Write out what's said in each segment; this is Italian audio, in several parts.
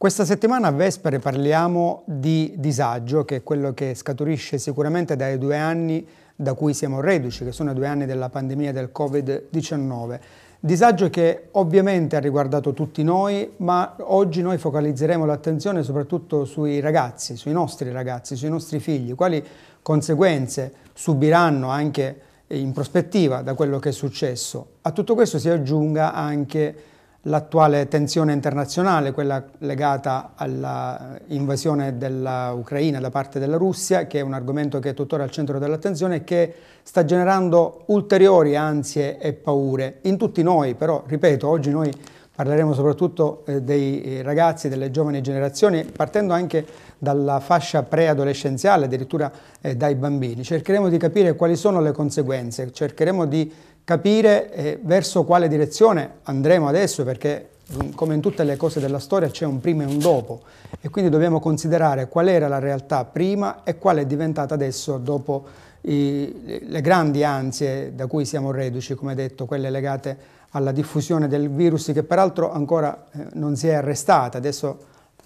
Questa settimana a Vespere parliamo di disagio, che è quello che scaturisce sicuramente dai due anni da cui siamo reduci, che sono i due anni della pandemia del Covid-19. Disagio che ovviamente ha riguardato tutti noi, ma oggi noi focalizzeremo l'attenzione soprattutto sui ragazzi, sui nostri ragazzi, sui nostri figli, quali conseguenze subiranno anche in prospettiva da quello che è successo. A tutto questo si aggiunga anche l'attuale tensione internazionale, quella legata all'invasione dell'Ucraina da parte della Russia, che è un argomento che è tuttora al centro dell'attenzione e che sta generando ulteriori ansie e paure in tutti noi, però ripeto, oggi noi parleremo soprattutto eh, dei eh, ragazzi, delle giovani generazioni, partendo anche dalla fascia preadolescenziale, addirittura eh, dai bambini. Cercheremo di capire quali sono le conseguenze, cercheremo di capire eh, verso quale direzione andremo adesso perché mm, come in tutte le cose della storia c'è un prima e un dopo e quindi dobbiamo considerare qual era la realtà prima e qual è diventata adesso dopo i, le grandi ansie da cui siamo reduci, come detto, quelle legate alla diffusione del virus che peraltro ancora eh, non si è arrestata. Adesso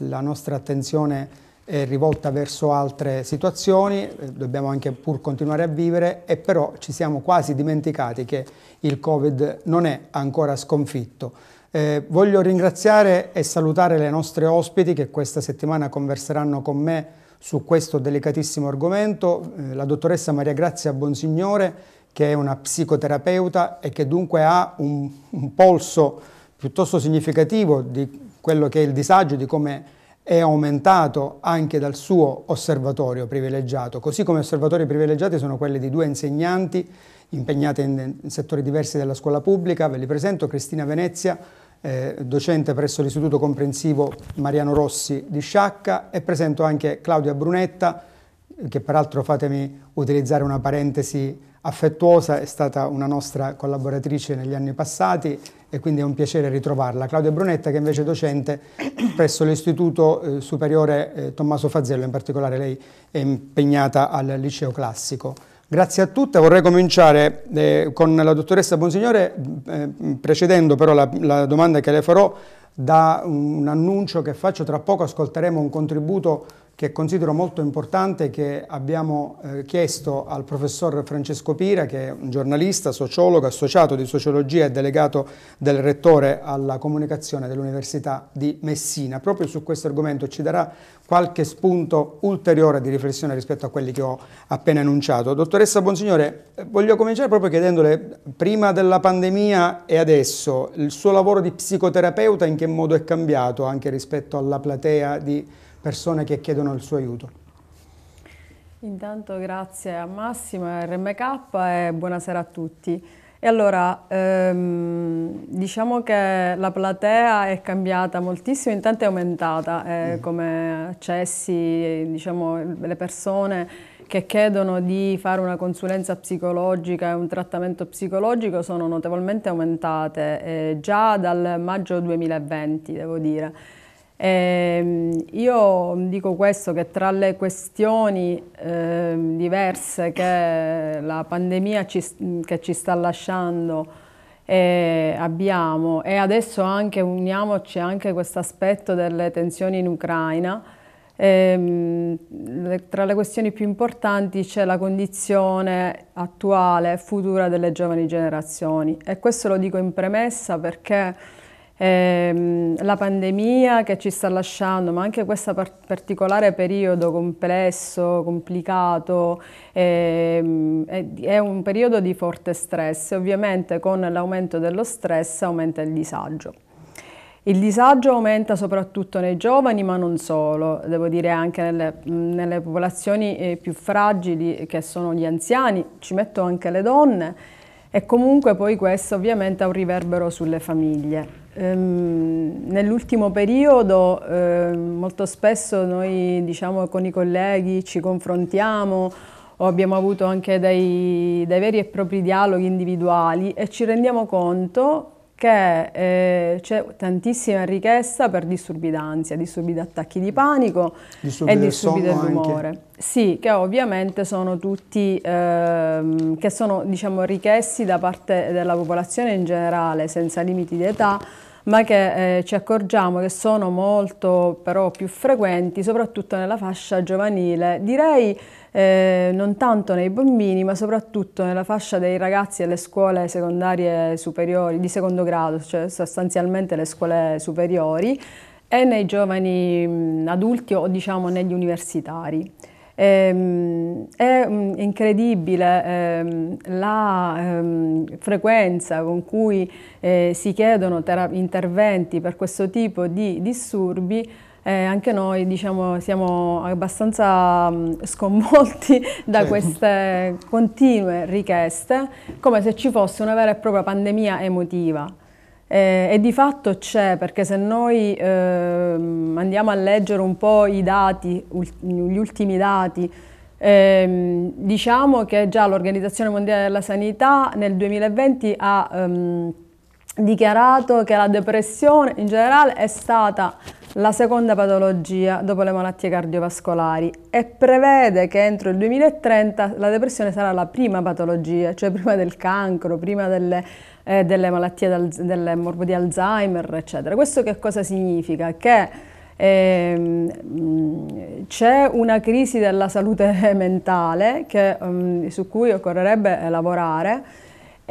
la nostra attenzione eh, rivolta verso altre situazioni, eh, dobbiamo anche pur continuare a vivere e però ci siamo quasi dimenticati che il Covid non è ancora sconfitto. Eh, voglio ringraziare e salutare le nostre ospiti che questa settimana converseranno con me su questo delicatissimo argomento, eh, la dottoressa Maria Grazia Bonsignore che è una psicoterapeuta e che dunque ha un, un polso piuttosto significativo di quello che è il disagio, di come è aumentato anche dal suo osservatorio privilegiato, così come osservatori privilegiati sono quelli di due insegnanti impegnate in, in settori diversi della scuola pubblica, ve li presento, Cristina Venezia, eh, docente presso l'Istituto Comprensivo Mariano Rossi di Sciacca e presento anche Claudia Brunetta, che peraltro fatemi utilizzare una parentesi affettuosa, è stata una nostra collaboratrice negli anni passati e quindi è un piacere ritrovarla. Claudia Brunetta che invece è docente presso l'Istituto eh, Superiore eh, Tommaso Fazzello, in particolare lei è impegnata al liceo classico. Grazie a tutte, vorrei cominciare eh, con la dottoressa Bonsignore, eh, precedendo però la, la, domanda che le farò da un annuncio che faccio, tra poco ascolteremo un contributo che considero molto importante che abbiamo eh, chiesto al professor Francesco Pira, che è un giornalista, sociologo, associato di sociologia e delegato del rettore alla comunicazione dell'Università di Messina. Proprio su questo argomento ci darà qualche spunto ulteriore di riflessione rispetto a quelli che ho appena enunciato. Dottoressa Bonsignore, eh, voglio cominciare proprio chiedendole, prima della pandemia e adesso, il suo lavoro di psicoterapeuta in che modo è cambiato anche rispetto alla platea di persone che chiedono il suo aiuto. Intanto grazie a Massimo, e a RMK e buonasera a tutti. E allora, ehm, diciamo che la platea è cambiata moltissimo, intanto è aumentata eh, mm. come accessi, diciamo, le persone che chiedono di fare una consulenza psicologica e un trattamento psicologico sono notevolmente aumentate, eh, già dal maggio 2020, devo dire. Eh, io dico questo che tra le questioni eh, diverse che la pandemia ci, che ci sta lasciando eh, abbiamo e adesso anche uniamoci anche questo aspetto delle tensioni in Ucraina, ehm, le, tra le questioni più importanti c'è la condizione attuale e futura delle giovani generazioni e questo lo dico in premessa perché eh, la pandemia che ci sta lasciando, ma anche questo par particolare periodo complesso, complicato, eh, è un periodo di forte stress e ovviamente con l'aumento dello stress aumenta il disagio. Il disagio aumenta soprattutto nei giovani, ma non solo, devo dire anche nelle, nelle popolazioni eh, più fragili che sono gli anziani, ci metto anche le donne, e comunque poi questo ovviamente ha un riverbero sulle famiglie. Ehm, Nell'ultimo periodo eh, molto spesso noi diciamo, con i colleghi ci confrontiamo o abbiamo avuto anche dei, dei veri e propri dialoghi individuali e ci rendiamo conto che eh, c'è tantissima richiesta per disturbi d'ansia, disturbi di attacchi di panico disturbi e disturbi del rumore. sì, che ovviamente sono tutti, eh, che sono diciamo, richiesti da parte della popolazione in generale, senza limiti di età, ma che eh, ci accorgiamo che sono molto però più frequenti, soprattutto nella fascia giovanile. Direi eh, non tanto nei bambini ma soprattutto nella fascia dei ragazzi alle scuole secondarie superiori, di secondo grado, cioè sostanzialmente le scuole superiori e nei giovani mm, adulti o diciamo negli universitari. Ehm, è mm, incredibile ehm, la ehm, frequenza con cui eh, si chiedono interventi per questo tipo di disturbi eh, anche noi diciamo, siamo abbastanza mm, sconvolti da queste continue richieste, come se ci fosse una vera e propria pandemia emotiva. Eh, e di fatto c'è, perché se noi eh, andiamo a leggere un po' i dati, gli ultimi dati, ehm, diciamo che già l'Organizzazione Mondiale della Sanità nel 2020 ha ehm, dichiarato che la depressione in generale è stata la seconda patologia dopo le malattie cardiovascolari e prevede che entro il 2030 la depressione sarà la prima patologia, cioè prima del cancro, prima delle, eh, delle malattie del morbo di Alzheimer, eccetera. Questo che cosa significa? Che ehm, c'è una crisi della salute mentale che, ehm, su cui occorrerebbe lavorare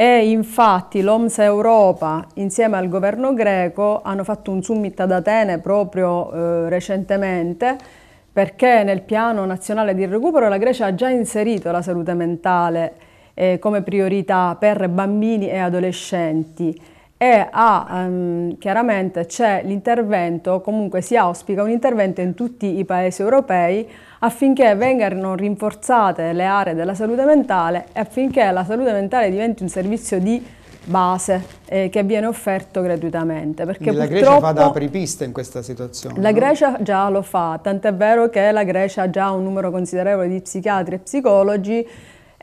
e infatti l'OMS Europa insieme al governo greco hanno fatto un summit ad Atene proprio eh, recentemente perché nel piano nazionale di recupero la Grecia ha già inserito la salute mentale eh, come priorità per bambini e adolescenti e a, um, ehm, chiaramente c'è l'intervento, comunque si auspica un intervento in tutti i paesi europei affinché vengano rinforzate le aree della salute mentale e affinché la salute mentale diventi un servizio di base eh, che viene offerto gratuitamente. Perché la Grecia fa da apripista in questa situazione. La no? Grecia già lo fa, tant'è vero che la Grecia ha già un numero considerevole di psichiatri e psicologi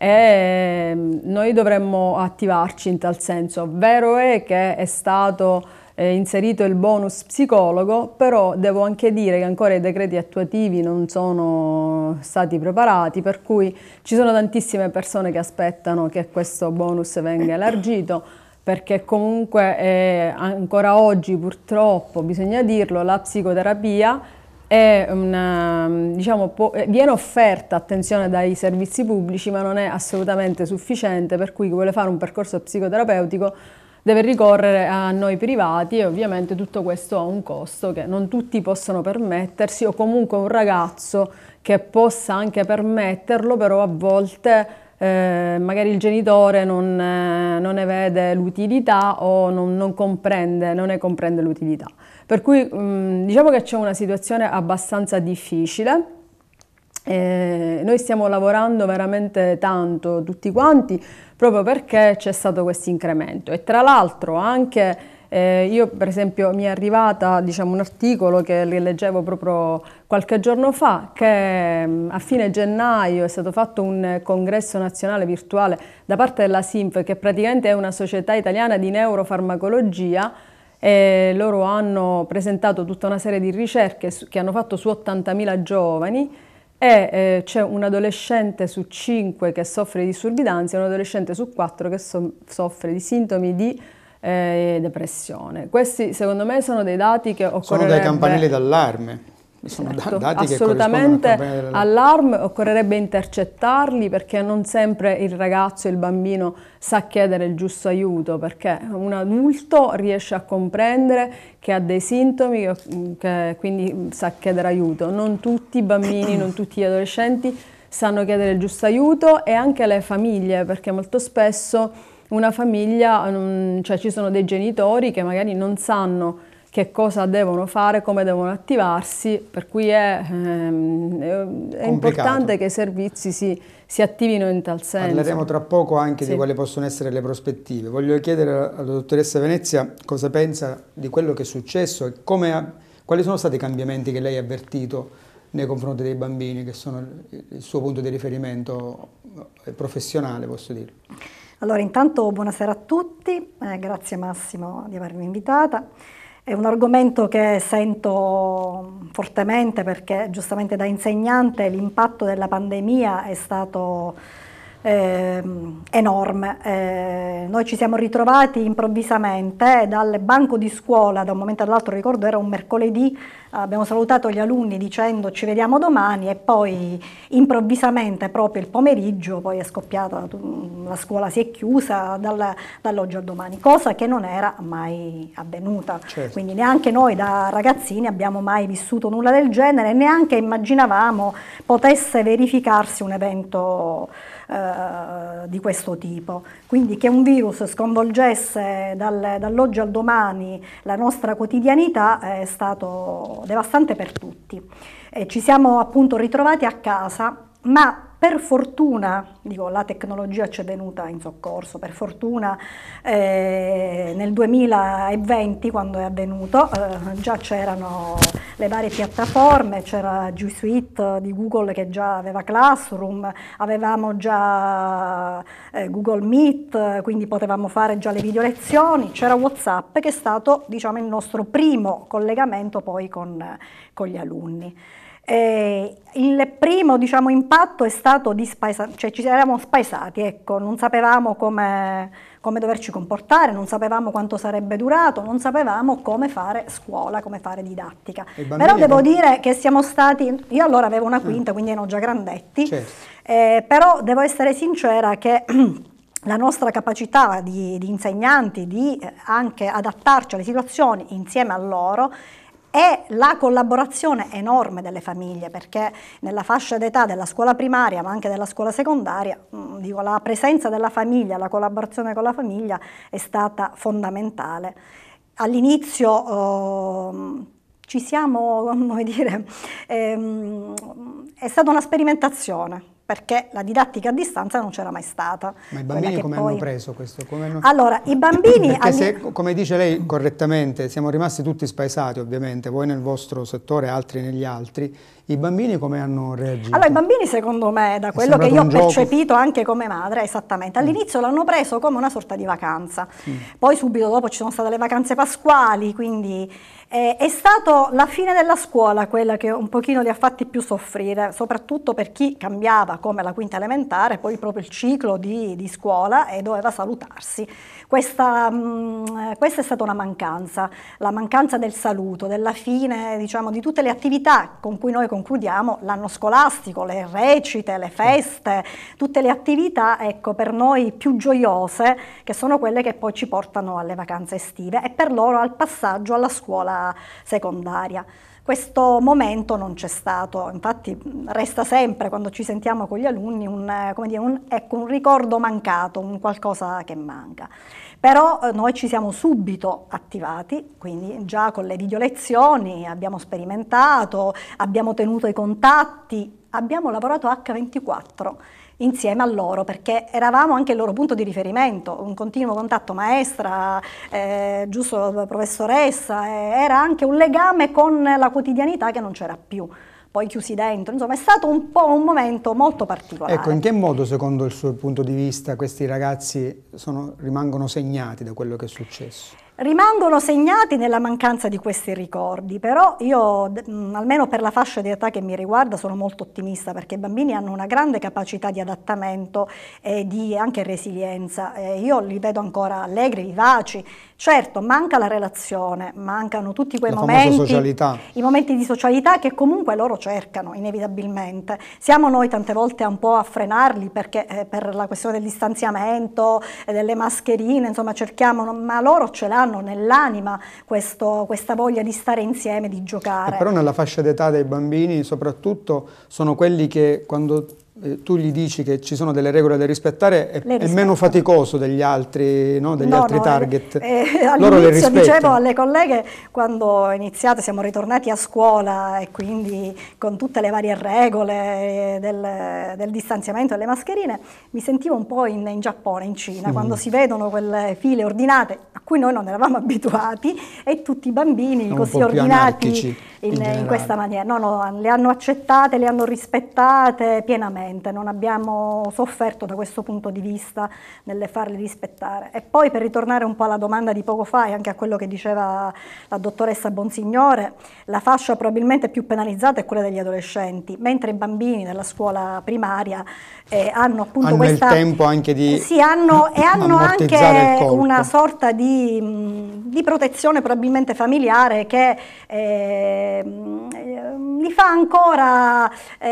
e mm, noi dovremmo attivarci in tal senso. Vero è che è stato eh, inserito il bonus psicologo, però devo anche dire che ancora i decreti attuativi non sono stati preparati, per cui ci sono tantissime persone che aspettano che questo bonus venga elargito perché comunque eh, ancora oggi purtroppo, bisogna dirlo, la psicoterapia una, diciamo, eh, viene offerta attenzione dai servizi pubblici ma non è assolutamente sufficiente per cui chi vuole fare un percorso psicoterapeutico deve ricorrere a noi privati e ovviamente tutto questo ha un costo che non tutti possono permettersi o comunque un ragazzo che possa anche permetterlo però a volte eh, magari il genitore non, eh, non ne vede l'utilità o non, non, comprende, non ne comprende l'utilità. Per cui mh, mm, diciamo che c'è una situazione abbastanza difficile. Eh, noi stiamo lavorando veramente tanto tutti quanti proprio perché c'è stato questo incremento e tra l'altro anche eh, io per esempio mi è arrivata diciamo, un articolo che rileggevo proprio qualche giorno fa che mm, a fine gennaio è stato fatto un congresso nazionale virtuale da parte della SINF che praticamente è una società italiana di neurofarmacologia e loro hanno presentato tutta una serie di ricerche che hanno fatto su 80.000 giovani e eh, c'è un adolescente su 5 che soffre di disturbi d'ansia, un adolescente su 4 che so soffre di sintomi di e eh, depressione. Questi secondo me sono dei dati che occorrerebbe... Sono dei campanelli d'allarme. Sono certo, dati assolutamente che allarme, occorrerebbe intercettarli perché non sempre il ragazzo, il bambino sa chiedere il giusto aiuto perché un adulto riesce a comprendere che ha dei sintomi mm, che quindi mm, sa chiedere aiuto. Non tutti i bambini, non tutti gli adolescenti sanno chiedere il giusto aiuto e anche le famiglie perché molto spesso una famiglia, cioè ci sono dei genitori che magari non sanno che cosa devono fare, come devono attivarsi, per cui è, ehm, è importante che i servizi si, si, attivino in tal senso. Parleremo tra poco anche sì. di quali possono essere le prospettive. Voglio chiedere alla dottoressa Venezia cosa pensa di quello che è successo e come, quali sono stati i cambiamenti che lei ha avvertito nei confronti dei bambini, che sono il suo punto di riferimento professionale, posso dire. Allora, intanto buonasera a tutti, eh, grazie Massimo di avermi invitata. È un argomento che sento fortemente perché giustamente da insegnante l'impatto della pandemia è stato eh, enorme. Eh, noi ci siamo ritrovati improvvisamente dal banco di scuola, da un momento all'altro, ricordo era un mercoledì, abbiamo salutato gli alunni dicendo ci vediamo domani e poi improvvisamente proprio il pomeriggio poi è scoppiata, la scuola si è chiusa dal, dall'oggi al domani, cosa che non era mai avvenuta. Certo. Quindi neanche noi da ragazzini abbiamo mai vissuto nulla del genere, neanche immaginavamo potesse verificarsi un evento eh, di questo tipo. Quindi che un virus sconvolgesse dal, dall'oggi al domani la nostra quotidianità è stato devastante per tutti. Eh, ci siamo appunto ritrovati a casa, ma per fortuna dico, la tecnologia ci è venuta in soccorso, per fortuna eh, nel 2020 quando è avvenuto eh, già c'erano le varie piattaforme, c'era G Suite di Google che già aveva Classroom, avevamo già eh, Google Meet, quindi potevamo fare già le video lezioni, c'era Whatsapp che è stato diciamo, il nostro primo collegamento poi con, con gli alunni. Eh, il primo diciamo, impatto è stato di spaesare, cioè ci eravamo spaesati, ecco, non sapevamo come, come, doverci comportare, non sapevamo quanto sarebbe durato, non sapevamo come fare scuola, come fare didattica. Però devo dire che siamo stati, io allora avevo una mm. quinta, mm. quindi erano già grandetti, certo. eh, però devo essere sincera che la nostra capacità di, di insegnanti di eh, anche adattarci alle situazioni insieme a loro e la collaborazione enorme delle famiglie, perché nella fascia d'età della scuola primaria, ma anche della scuola secondaria, mm, dico, la presenza della famiglia, la collaborazione con la famiglia è stata fondamentale. All'inizio eh, ci siamo, come dire, ehm, è stata una sperimentazione, perché la didattica a distanza non c'era mai stata. Ma i bambini come poi... hanno preso questo? Come hanno... Allora, i bambini... Perché se, come dice lei correttamente, siamo rimasti tutti spaesati ovviamente, voi nel vostro settore, altri negli altri, i bambini come hanno reagito? Allora, i bambini secondo me, da quello che io ho percepito anche come madre, esattamente, all'inizio mm. l'hanno preso come una sorta di vacanza, mm. poi subito dopo ci sono state le vacanze pasquali, quindi eh, è stata la fine della scuola quella che un pochino li ha fatti più soffrire, soprattutto per chi cambiava come la quinta elementare, poi proprio il ciclo di, di scuola e doveva salutarsi. Questa, mh, mm, questa, è stata una mancanza, la mancanza del saluto, della fine diciamo, di tutte le attività con cui noi concludiamo l'anno scolastico, le recite, le feste, tutte le attività ecco, per noi più gioiose che sono quelle che poi ci portano alle vacanze estive e per loro al passaggio alla scuola secondaria. Questo momento non c'è stato, infatti resta sempre quando ci sentiamo con gli alunni un, eh, dire, un, ecco, un ricordo mancato, un qualcosa che manca. Però eh, noi ci siamo subito attivati, quindi già con le video lezioni abbiamo sperimentato, abbiamo tenuto i contatti, abbiamo lavorato H24 insieme a loro, perché eravamo anche il loro punto di riferimento, un continuo contatto maestra, eh, giusto professoressa, eh, era anche un legame con la quotidianità che non c'era più poi chiusi dentro, insomma è stato un po' un momento molto particolare. Ecco, in che modo secondo il suo punto di vista questi ragazzi sono, rimangono segnati da quello che è successo? rimangono segnati nella mancanza di questi ricordi, però io mm, almeno per la fascia di età che mi riguarda sono molto ottimista perché i bambini hanno una grande capacità di adattamento e di anche resilienza, io li vedo ancora allegri, vivaci, certo manca la relazione, mancano tutti quei la momenti, i momenti di socialità che comunque loro cercano inevitabilmente, siamo noi tante volte un po' a frenarli perché eh, per la questione del distanziamento, eh, delle mascherine, insomma cerchiamo, ma loro ce l'hanno hanno nell'anima questo, questa voglia di stare insieme, di giocare. però nella fascia d'età dei bambini soprattutto sono quelli che quando eh, tu gli dici che ci sono delle regole da rispettare, è, è meno faticoso degli altri, no? degli no, altri no, eh, target. Eh, eh, all'inizio dicevo alle colleghe, quando iniziato siamo ritornati a scuola e quindi con tutte le varie regole eh, del, del distanziamento delle mascherine, mi sentivo un po' in, in Giappone, in Cina, mm. quando si vedono quelle file ordinate cui noi non eravamo abituati e tutti i bambini Sono così ordinati in, in, in questa maniera. No, no, le hanno accettate, le hanno rispettate pienamente, non abbiamo sofferto da questo punto di vista nel farle rispettare. E poi per ritornare un po' alla domanda di poco fa e anche a quello che diceva la dottoressa Bonsignore, la fascia probabilmente più penalizzata è quella degli adolescenti, mentre i bambini della scuola primaria eh, hanno appunto hanno questa... Hanno il tempo anche di... Sì, hanno, e hanno anche una sorta di, mm, di protezione probabilmente familiare che... Eh, Ehm, eh, li fa ancora eh,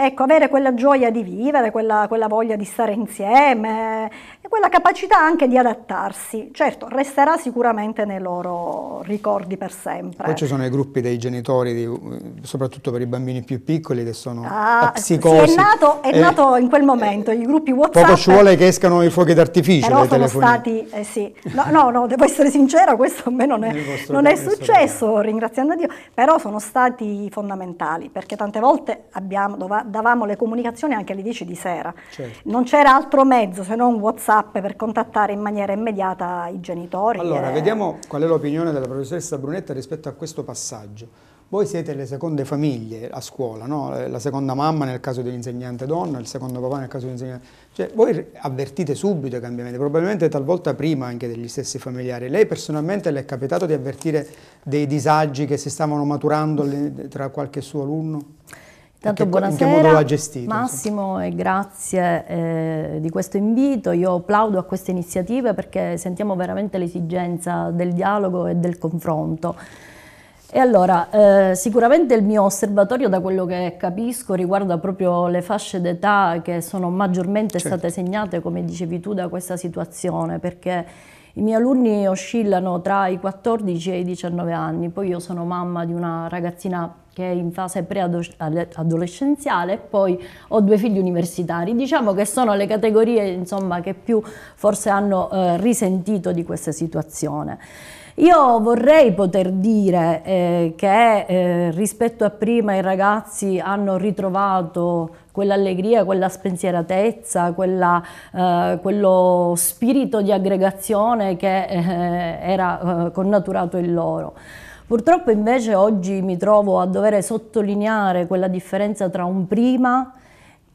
eh, ecco, avere quella gioia di vivere, quella, quella voglia di stare insieme, e quella capacità anche di adattarsi. Certo, resterà sicuramente nei loro ricordi per sempre. Poi ci sono i gruppi dei genitori, di, soprattutto per i bambini più piccoli, che sono ah, psicosi. Sì, è nato, è eh, nato in quel momento, eh, i gruppi WhatsApp. Poco ci vuole che escano i fuochi d'artificio dai telefoni. stati, eh sì, no, no, no, devo essere sincera, questo a me non è, non è successo, ringraziando Dio, però sono stati fondamentali, perché tante volte abbiamo, davamo le comunicazioni anche alle 10 di sera. Certo. Non c'era altro mezzo se non WhatsApp WhatsApp per contattare in maniera immediata i genitori. Allora, e... Eh. vediamo qual è l'opinione della professoressa Brunetta rispetto a questo passaggio. Voi siete le seconde famiglie a scuola, no? Eh, la seconda mamma nel caso dell'insegnante donna, il secondo papà nel caso dell'insegnante... Cioè, voi avvertite subito i cambiamenti, probabilmente talvolta prima anche degli stessi familiari. Lei personalmente le è capitato di avvertire dei disagi che si stavano maturando tra qualche suo alunno? Tanto che, buonasera, gestito, Massimo e grazie eh, di questo invito. Io applaudo a queste iniziative perché sentiamo veramente l'esigenza del dialogo e del confronto. E allora, eh, sicuramente il mio osservatorio, da quello che capisco, riguarda proprio le fasce d'età che sono maggiormente certo. state segnate, come dicevi tu, da questa situazione, perché i miei alunni oscillano tra i 14 e i 19 anni, poi io sono mamma di una ragazzina che è in fase preadolescenziale e poi ho due figli universitari. Diciamo che sono le categorie insomma, che più forse hanno eh, risentito di questa situazione. Io vorrei poter dire eh, che eh, rispetto a prima i ragazzi hanno ritrovato quell'allegria, quella spensieratezza, quella, eh, quello spirito di aggregazione che eh, era eh, connaturato in loro. Purtroppo invece oggi mi trovo a dover sottolineare quella differenza tra un prima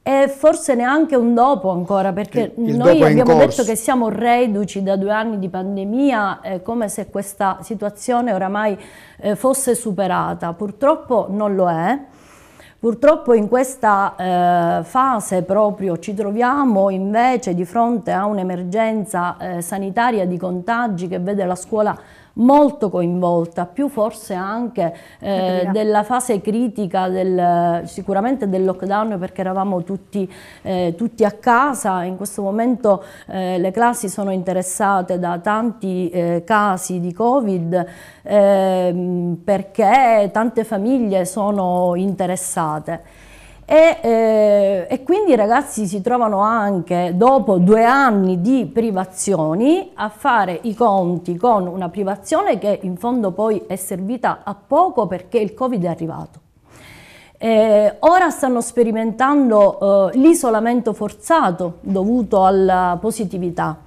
e forse neanche un dopo ancora, perché il, noi abbiamo detto che siamo reduci da due anni di pandemia, eh, come se questa situazione oramai eh, fosse superata. Purtroppo non lo è. Purtroppo in questa eh, fase proprio ci troviamo invece di fronte a un'emergenza eh, sanitaria di contagi che vede la scuola molto coinvolta, più forse anche eh, della fase critica del, sicuramente del lockdown perché eravamo tutti, eh, tutti a casa, in questo momento eh, le classi sono interessate da tanti eh, casi di Covid ehm, perché tante famiglie sono interessate. E, eh, e, quindi i ragazzi si trovano anche dopo due anni di privazioni a fare i conti con una privazione che in fondo poi è servita a poco perché il Covid è arrivato. Eh, ora stanno sperimentando eh, l'isolamento forzato dovuto alla positività.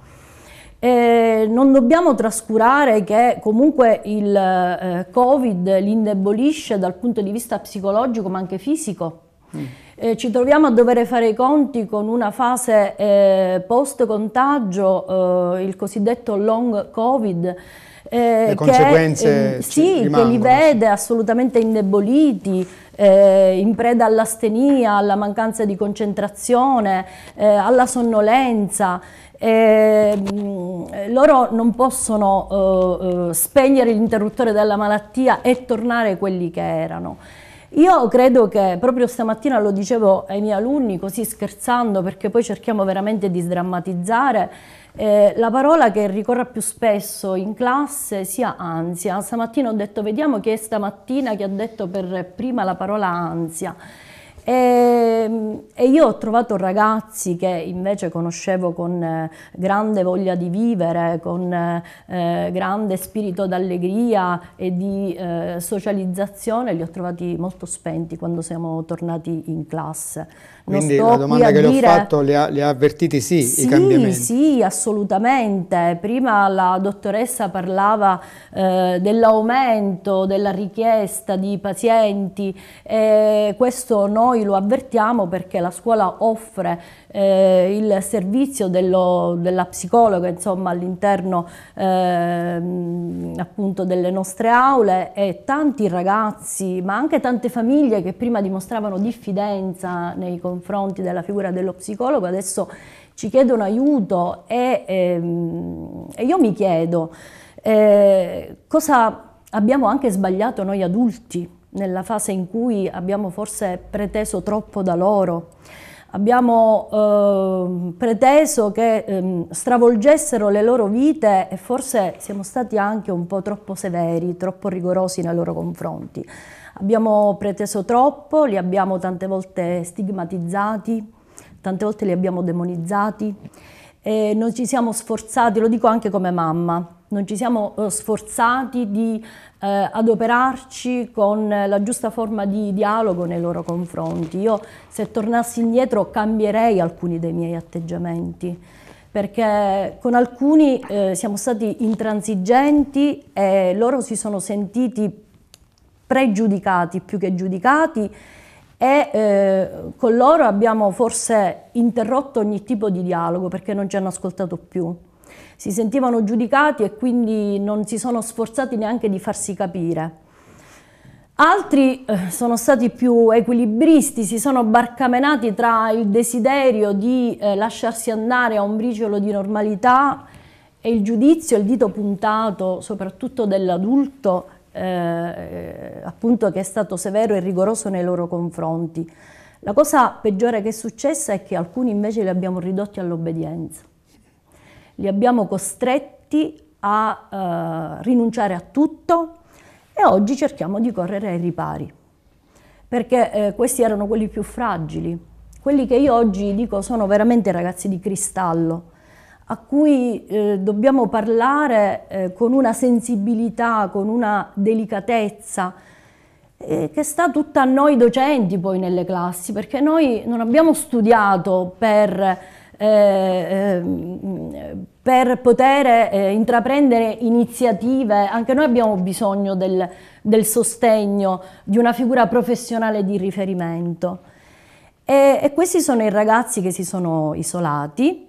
Eh, non dobbiamo trascurare che comunque il eh, Covid li indebolisce dal punto di vista psicologico ma anche fisico eh, ci troviamo a dover fare i conti con una fase eh, post-contagio, eh, il cosiddetto long covid, eh, le conseguenze eh, che, sì, che li vede assolutamente indeboliti, eh, in preda all'astenia, alla mancanza di concentrazione, alla sonnolenza. Eh, loro non possono eh, spegnere l'interruttore della malattia e tornare quelli che erano. Io credo che proprio stamattina lo dicevo ai miei alunni, così scherzando, perché poi cerchiamo veramente di sdrammatizzare, eh, la parola che ricorre più spesso in classe sia ansia. Stamattina ho detto, vediamo chi è stamattina che ha detto per prima la parola ansia. E, ehm, e, io ho trovato ragazzi che invece conoscevo con eh, grande voglia di vivere, con eh, grande spirito d'allegria e di eh, socializzazione, li ho trovati molto spenti quando siamo tornati in classe. Quindi la domanda che dire... le ho fatto le ha, le ha avvertiti sì, sì, i cambiamenti? Sì, assolutamente. Prima la dottoressa parlava eh, dell'aumento della richiesta di pazienti e questo noi lo avvertiamo perché la scuola offre eh, il servizio dello, della psicologa all'interno eh, delle nostre aule e tanti ragazzi ma anche tante famiglie che prima dimostravano diffidenza nei confronti confronti della figura dello psicologo, adesso ci chiedono aiuto e, ehm, e io mi chiedo eh, cosa abbiamo anche sbagliato noi adulti nella fase in cui abbiamo forse preteso troppo da loro. Abbiamo eh, preteso che eh, stravolgessero le loro vite e forse siamo stati anche un po' troppo severi, troppo rigorosi nei loro confronti. Abbiamo preteso troppo, li abbiamo tante volte stigmatizzati, tante volte li abbiamo demonizzati e non ci siamo sforzati, lo dico anche come mamma, non ci siamo eh, sforzati di eh, adoperarci con la giusta forma di dialogo nei loro confronti. Io se tornassi indietro cambierei alcuni dei miei atteggiamenti, perché con alcuni eh, siamo stati intransigenti e loro si sono sentiti pregiudicati più che giudicati e eh, con loro abbiamo forse interrotto ogni tipo di dialogo perché non ci hanno ascoltato più. Si sentivano giudicati e quindi non si sono sforzati neanche di farsi capire. Altri eh, sono stati più equilibristi, si sono barcamenati tra il desiderio di eh, lasciarsi andare a un briciolo di normalità e il giudizio, il dito puntato soprattutto dell'adulto eh, appunto che è stato severo e rigoroso nei loro confronti. La cosa peggiore che è successa è che alcuni invece li abbiamo ridotti all'obbedienza, li abbiamo costretti a eh, rinunciare a tutto e oggi cerchiamo di correre ai ripari, perché eh, questi erano quelli più fragili, quelli che io oggi dico sono veramente ragazzi di cristallo, a cui eh, dobbiamo parlare eh, con una sensibilità, con una delicatezza eh, che sta tutta a noi docenti poi nelle classi, perché noi non abbiamo studiato per, eh, ehm, per poter eh, intraprendere iniziative, anche noi abbiamo bisogno del, del sostegno di una figura professionale di riferimento. E, e questi sono i ragazzi che si sono isolati,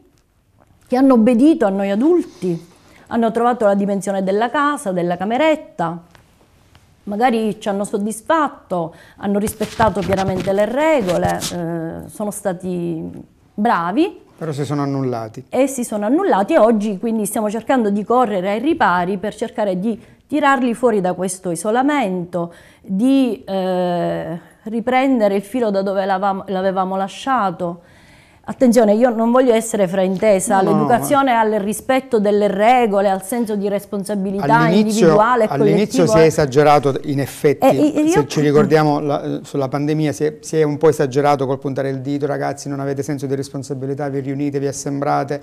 che hanno obbedito a noi adulti, hanno trovato la dimensione della casa, della cameretta, magari ci hanno soddisfatto, hanno rispettato pienamente le regole, eh, sono stati bravi. Però si sono annullati. E si sono annullati e oggi quindi stiamo cercando di correre ai ripari per cercare di tirarli fuori da questo isolamento, di eh, riprendere il filo da dove l'avevamo lasciato, Attenzione, io non voglio essere fraintesa, no, l'educazione no, ma... al rispetto delle regole, al senso di responsabilità all'inizio, individuale All'inizio si è esagerato in effetti, eh, io... se ci ricordiamo la, sulla pandemia si è, si è, un po' esagerato col puntare il dito, ragazzi non avete senso di responsabilità, vi riunite, vi assembrate.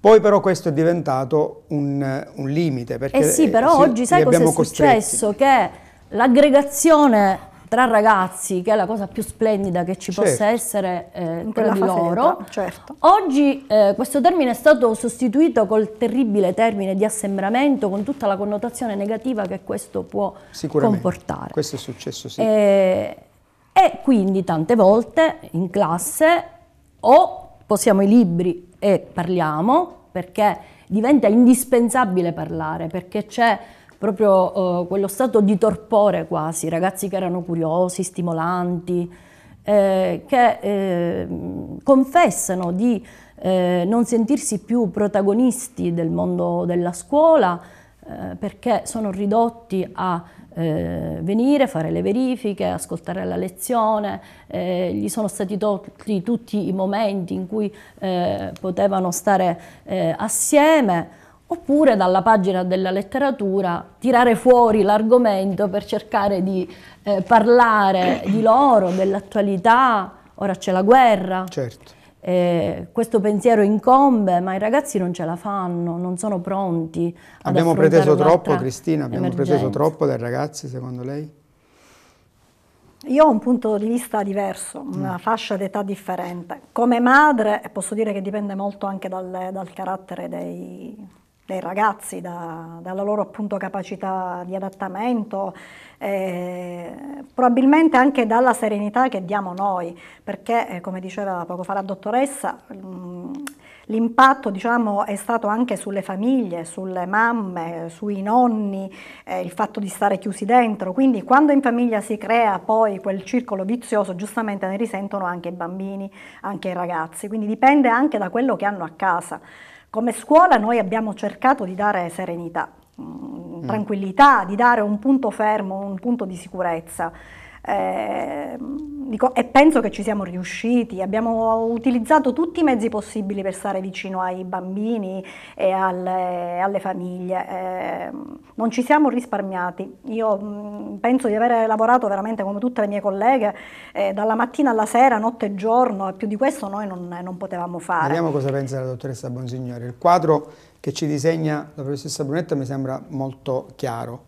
Poi però questo è diventato un, un limite. Perché eh sì, però eh, si, oggi sai cosa è costretti. successo? Che l'aggregazione tra ragazzi, che è la cosa più splendida che ci certo. possa essere eh, tra di loro. Certo. Oggi eh, questo termine è stato sostituito col terribile termine di assembramento con tutta la connotazione negativa che questo può comportare. Questo è successo, sì. Eh, e quindi tante volte in classe o posiamo i libri e parliamo perché diventa indispensabile parlare, perché c'è proprio eh, quello stato di torpore quasi, ragazzi che erano curiosi, stimolanti, eh, che eh, confessano di eh, non sentirsi più protagonisti del mondo della scuola eh, perché sono ridotti a eh, venire, fare le verifiche, ascoltare la lezione, eh, gli sono stati tolti tutti i momenti in cui eh, potevano stare eh, assieme oppure dalla pagina della letteratura tirare fuori l'argomento per cercare di eh, parlare di loro, dell'attualità, ora c'è la guerra. Certo. Eh, questo pensiero incombe, ma i ragazzi non ce la fanno, non sono pronti. Abbiamo preteso troppo, Cristina, abbiamo emergenza. preteso troppo dai ragazzi, secondo lei? Io ho un punto di vista diverso, mm. una fascia d'età differente. Come madre posso dire che dipende molto anche dal, dal carattere dei, dai ragazzi, da, dalla loro appunto capacità di adattamento, eh, probabilmente anche dalla serenità che diamo noi, perché eh, come diceva poco fa la dottoressa, mm, l'impatto diciamo, è stato anche sulle famiglie, sulle mamme, sui nonni, eh, il fatto di stare chiusi dentro, quindi quando in famiglia si crea poi quel circolo vizioso, giustamente ne risentono anche i bambini, anche i ragazzi, quindi dipende anche da quello che hanno a casa. Come scuola noi abbiamo cercato di dare serenità, mh, mm, tranquillità, di dare un punto fermo, un punto di sicurezza. Eh, dico, e penso che ci siamo riusciti, abbiamo utilizzato tutti i mezzi possibili per stare vicino ai bambini e alle, alle famiglie, eh, non ci siamo risparmiati. Io mh, mm, penso di aver lavorato veramente come tutte le mie colleghe, eh, dalla mattina alla sera, notte e giorno, e più di questo noi non, non potevamo fare. Vediamo cosa pensa la dottoressa Bonsignori. Il quadro che ci disegna la professoressa Brunetta mi sembra molto chiaro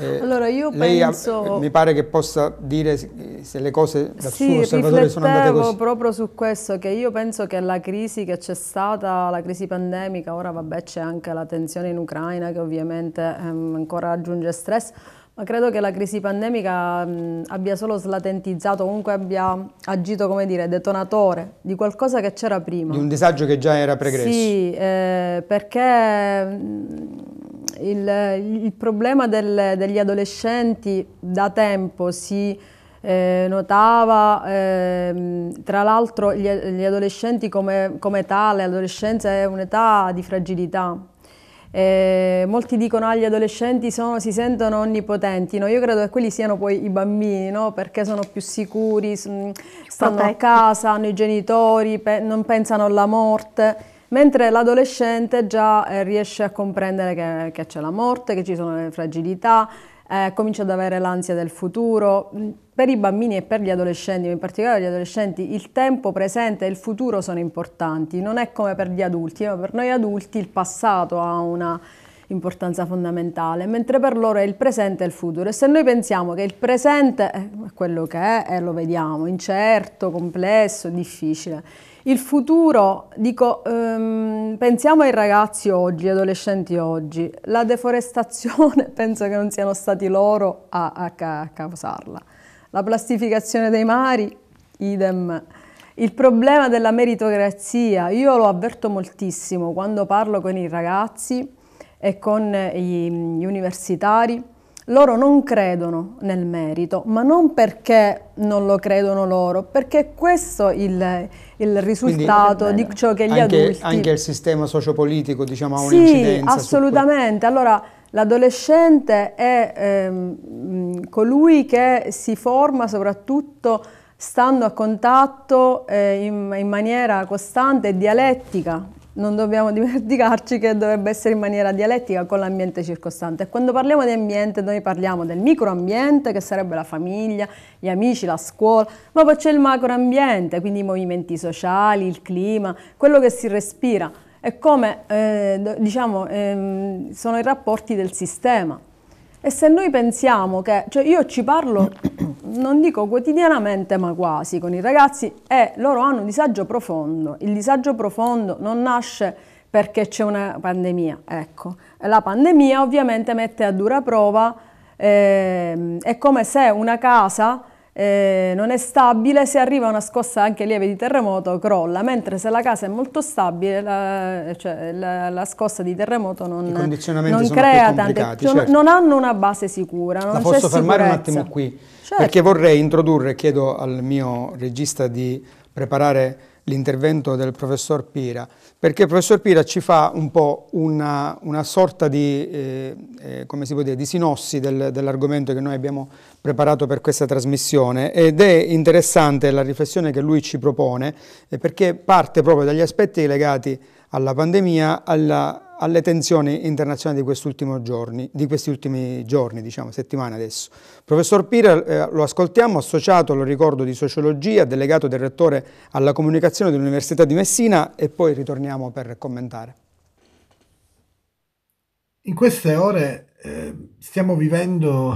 eh, allora io lei penso... Ha, mi pare che possa dire se le cose dal sì, suo osservatore sono andate così. proprio su questo, che io penso che la crisi che c'è stata, la crisi pandemica, ora vabbè c'è anche la tensione in Ucraina che ovviamente ehm, ancora aggiunge stress, ma credo che la crisi pandemica mh, abbia solo slatentizzato, comunque abbia agito come dire detonatore di qualcosa che c'era prima. Di un disagio che già era pregresso. Sì, eh, perché... Mh, il, il problema del, degli adolescenti da tempo si eh, notava, eh, tra l'altro gli, gli, adolescenti come, come tale, l'adolescenza è un'età di fragilità, eh, molti dicono agli ah, adolescenti sono, si sentono onnipotenti, no? io credo che quelli siano poi i bambini, no? perché sono più sicuri, stanno a casa, hanno i genitori, pe non pensano alla morte mentre l'adolescente già eh, riesce a comprendere che, che c'è la morte, che ci sono le fragilità, eh, comincia ad avere l'ansia del futuro. Mm, per i bambini e per gli adolescenti, in particolare gli adolescenti, il tempo presente e il futuro sono importanti, non è come per gli adulti, eh, ma per noi adulti il passato ha una importanza fondamentale, mentre per loro è il presente e il futuro. E se noi pensiamo che il presente è eh, quello che è, e eh, lo vediamo, incerto, complesso, difficile, il futuro, dico, um, pensiamo ai ragazzi oggi, adolescenti oggi, la deforestazione penso che non siano stati loro a, a, a causarla, la plastificazione dei mari, idem. Il problema della meritocrazia, io lo avverto moltissimo quando parlo con i ragazzi e con gli, gli universitari, loro non credono nel merito, ma non perché non lo credono loro, perché questo è il, il risultato Quindi, di ciò che gli anche, adulti... Anche il sistema sociopolitico, diciamo, ha sì, un'incidenza assolutamente. Allora, l'adolescente è ehm, colui che si forma soprattutto stando a contatto eh, in, in, maniera costante e dialettica non dobbiamo dimenticarci che dovrebbe essere in maniera dialettica con l'ambiente circostante. quando parliamo di ambiente noi parliamo del microambiente che sarebbe la famiglia, gli amici, la scuola, ma poi c'è il macroambiente, quindi i movimenti sociali, il clima, quello che si respira e come eh, diciamo, eh, sono i rapporti del sistema. E se noi pensiamo che, cioè io ci parlo non dico quotidianamente, ma quasi con i ragazzi e loro hanno un disagio profondo. Il disagio profondo non nasce perché c'è una pandemia, ecco. La pandemia ovviamente mette a dura prova, eh, è come se una casa eh, non è stabile, se arriva una scossa anche lieve di terremoto crolla, mentre se la casa è molto stabile la, cioè, la, la scossa di terremoto non, non crea tante, cioè, certo. non hanno una base sicura. Non la posso fermare sicurezza. un attimo qui? Certo. Perché vorrei introdurre, chiedo al mio regista di preparare l'intervento del professor Pira, perché il professor Pira ci fa un po' una, una sorta di, eh, eh, dire, di sinossi del, dell'argomento che noi abbiamo preparato per questa trasmissione ed è interessante la riflessione che lui ci propone eh, perché parte proprio dagli aspetti legati alla pandemia, alla alle tensioni internazionali di, giorni, di questi ultimi giorni, diciamo, settimane adesso. Professor Pira, eh, lo ascoltiamo, associato, lo ricordo, di Sociologia, delegato del Rettore alla Comunicazione dell'Università di Messina e poi ritorniamo per commentare. In queste ore eh, stiamo vivendo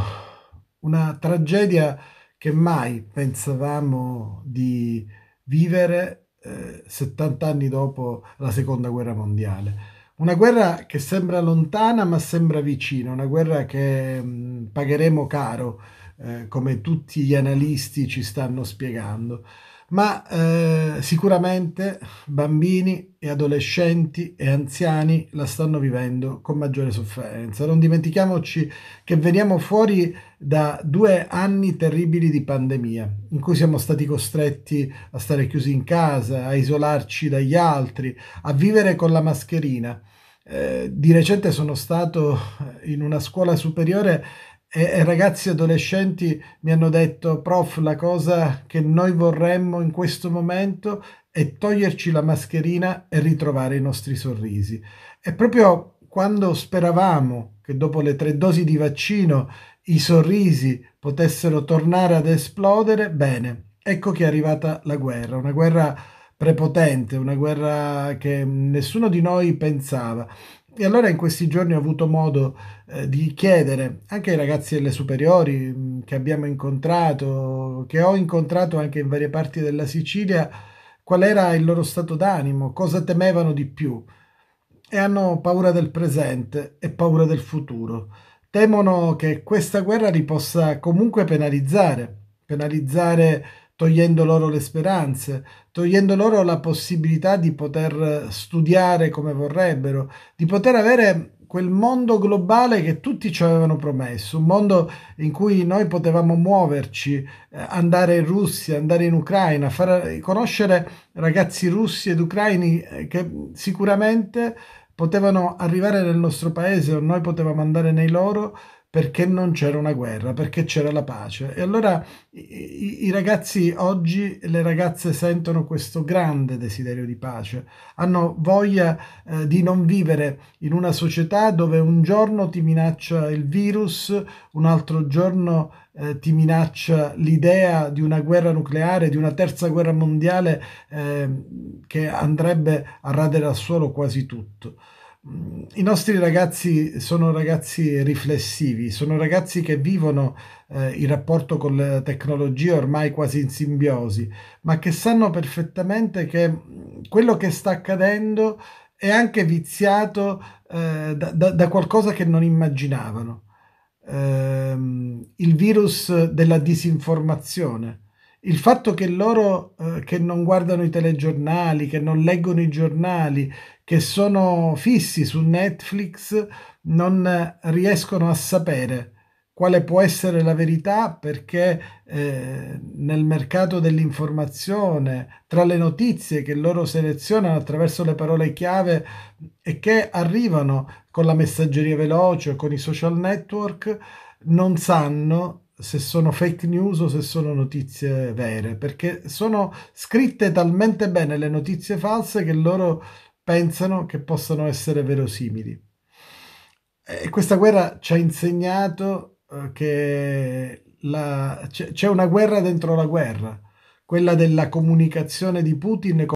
una tragedia che mai pensavamo di vivere eh, 70 anni dopo la Seconda Guerra Mondiale una guerra che sembra lontana ma sembra vicina, una guerra che mh, mm, pagheremo caro, eh, come tutti gli analisti ci stanno spiegando. Ma eh, sicuramente bambini e adolescenti e anziani la stanno vivendo con maggiore sofferenza. Non dimentichiamoci che veniamo fuori da due anni terribili di pandemia, in cui siamo stati costretti a stare chiusi in casa, a isolarci dagli altri, a vivere con la mascherina eh, di recente sono stato eh, in una scuola superiore e, e ragazzi adolescenti mi hanno detto, prof, la cosa che noi vorremmo in questo momento è toglierci la mascherina e ritrovare i nostri sorrisi. E proprio quando speravamo che dopo le tre dosi di vaccino i sorrisi potessero tornare ad esplodere, bene, ecco che è arrivata la guerra, una guerra prepotente, una guerra che nessuno di noi pensava. E allora in questi giorni ho avuto modo eh, di chiedere anche ai ragazzi delle superiori che abbiamo incontrato, che ho incontrato anche in varie parti della Sicilia, qual era il loro stato d'animo, cosa temevano di più. E hanno paura del presente e paura del futuro. Temono che questa guerra li possa comunque penalizzare, penalizzare togliendo loro le speranze, togliendo loro la possibilità di poter studiare come vorrebbero, di poter avere quel mondo globale che tutti ci avevano promesso, un mondo in cui noi potevamo muoverci, eh, andare in Russia, andare in Ucraina, far, conoscere ragazzi russi ed ucraini eh, che sicuramente potevano arrivare nel nostro paese o noi potevamo andare nei loro paesi perché non c'era una guerra, perché c'era la pace. E allora i, i, ragazzi oggi, le ragazze sentono questo grande desiderio di pace, hanno voglia eh, di non vivere in una società dove un giorno ti minaccia il virus, un altro giorno eh, ti minaccia l'idea di una guerra nucleare, di una terza guerra mondiale eh, che andrebbe a radere al suolo quasi tutto i nostri ragazzi sono ragazzi riflessivi, sono ragazzi che vivono eh, il rapporto con la tecnologia ormai quasi in simbiosi, ma che sanno perfettamente che quello che sta accadendo è anche viziato eh, da, da, da, qualcosa che non immaginavano. Ehm, il virus della disinformazione il fatto che loro eh, che non guardano i telegiornali, che non leggono i giornali, che sono fissi su Netflix non riescono a sapere quale può essere la verità perché eh, nel mercato dell'informazione, tra le notizie che loro selezionano attraverso le parole chiave e che arrivano con la messaggeria veloce o con i social network, non sanno se sono fake news o se sono notizie vere, perché sono scritte talmente bene le notizie false che loro pensano che possano essere verosimili. E questa guerra ci ha insegnato eh, che la, c'è una guerra dentro la guerra, quella della comunicazione di Putin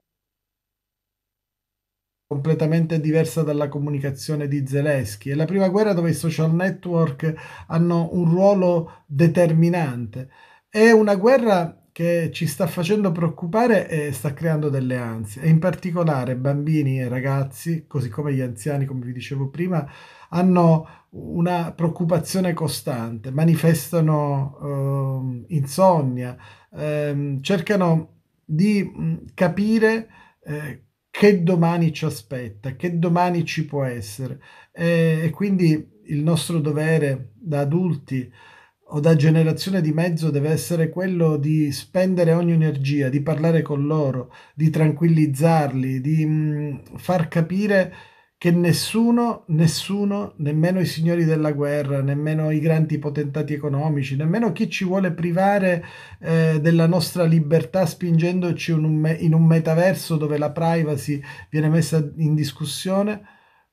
completamente diversa dalla comunicazione di Zelensky. È la prima guerra dove i social network hanno un ruolo determinante. È una guerra che ci sta facendo preoccupare e sta creando delle ansie. E in particolare bambini e ragazzi, così come gli anziani, come vi dicevo prima, hanno una preoccupazione costante, manifestano eh, insonnia, eh, cercano di capire eh, che domani ci aspetta, che domani ci può essere. E, e quindi il nostro dovere da adulti o da generazione di mezzo deve essere quello di spendere ogni energia, di parlare con loro, di tranquillizzarli, di mh, mm, far capire che nessuno, nessuno, nemmeno i signori della guerra, nemmeno i grandi potentati economici, nemmeno chi ci vuole privare eh, della nostra libertà spingendoci in un, me- in un metaverso dove la privacy viene messa in discussione,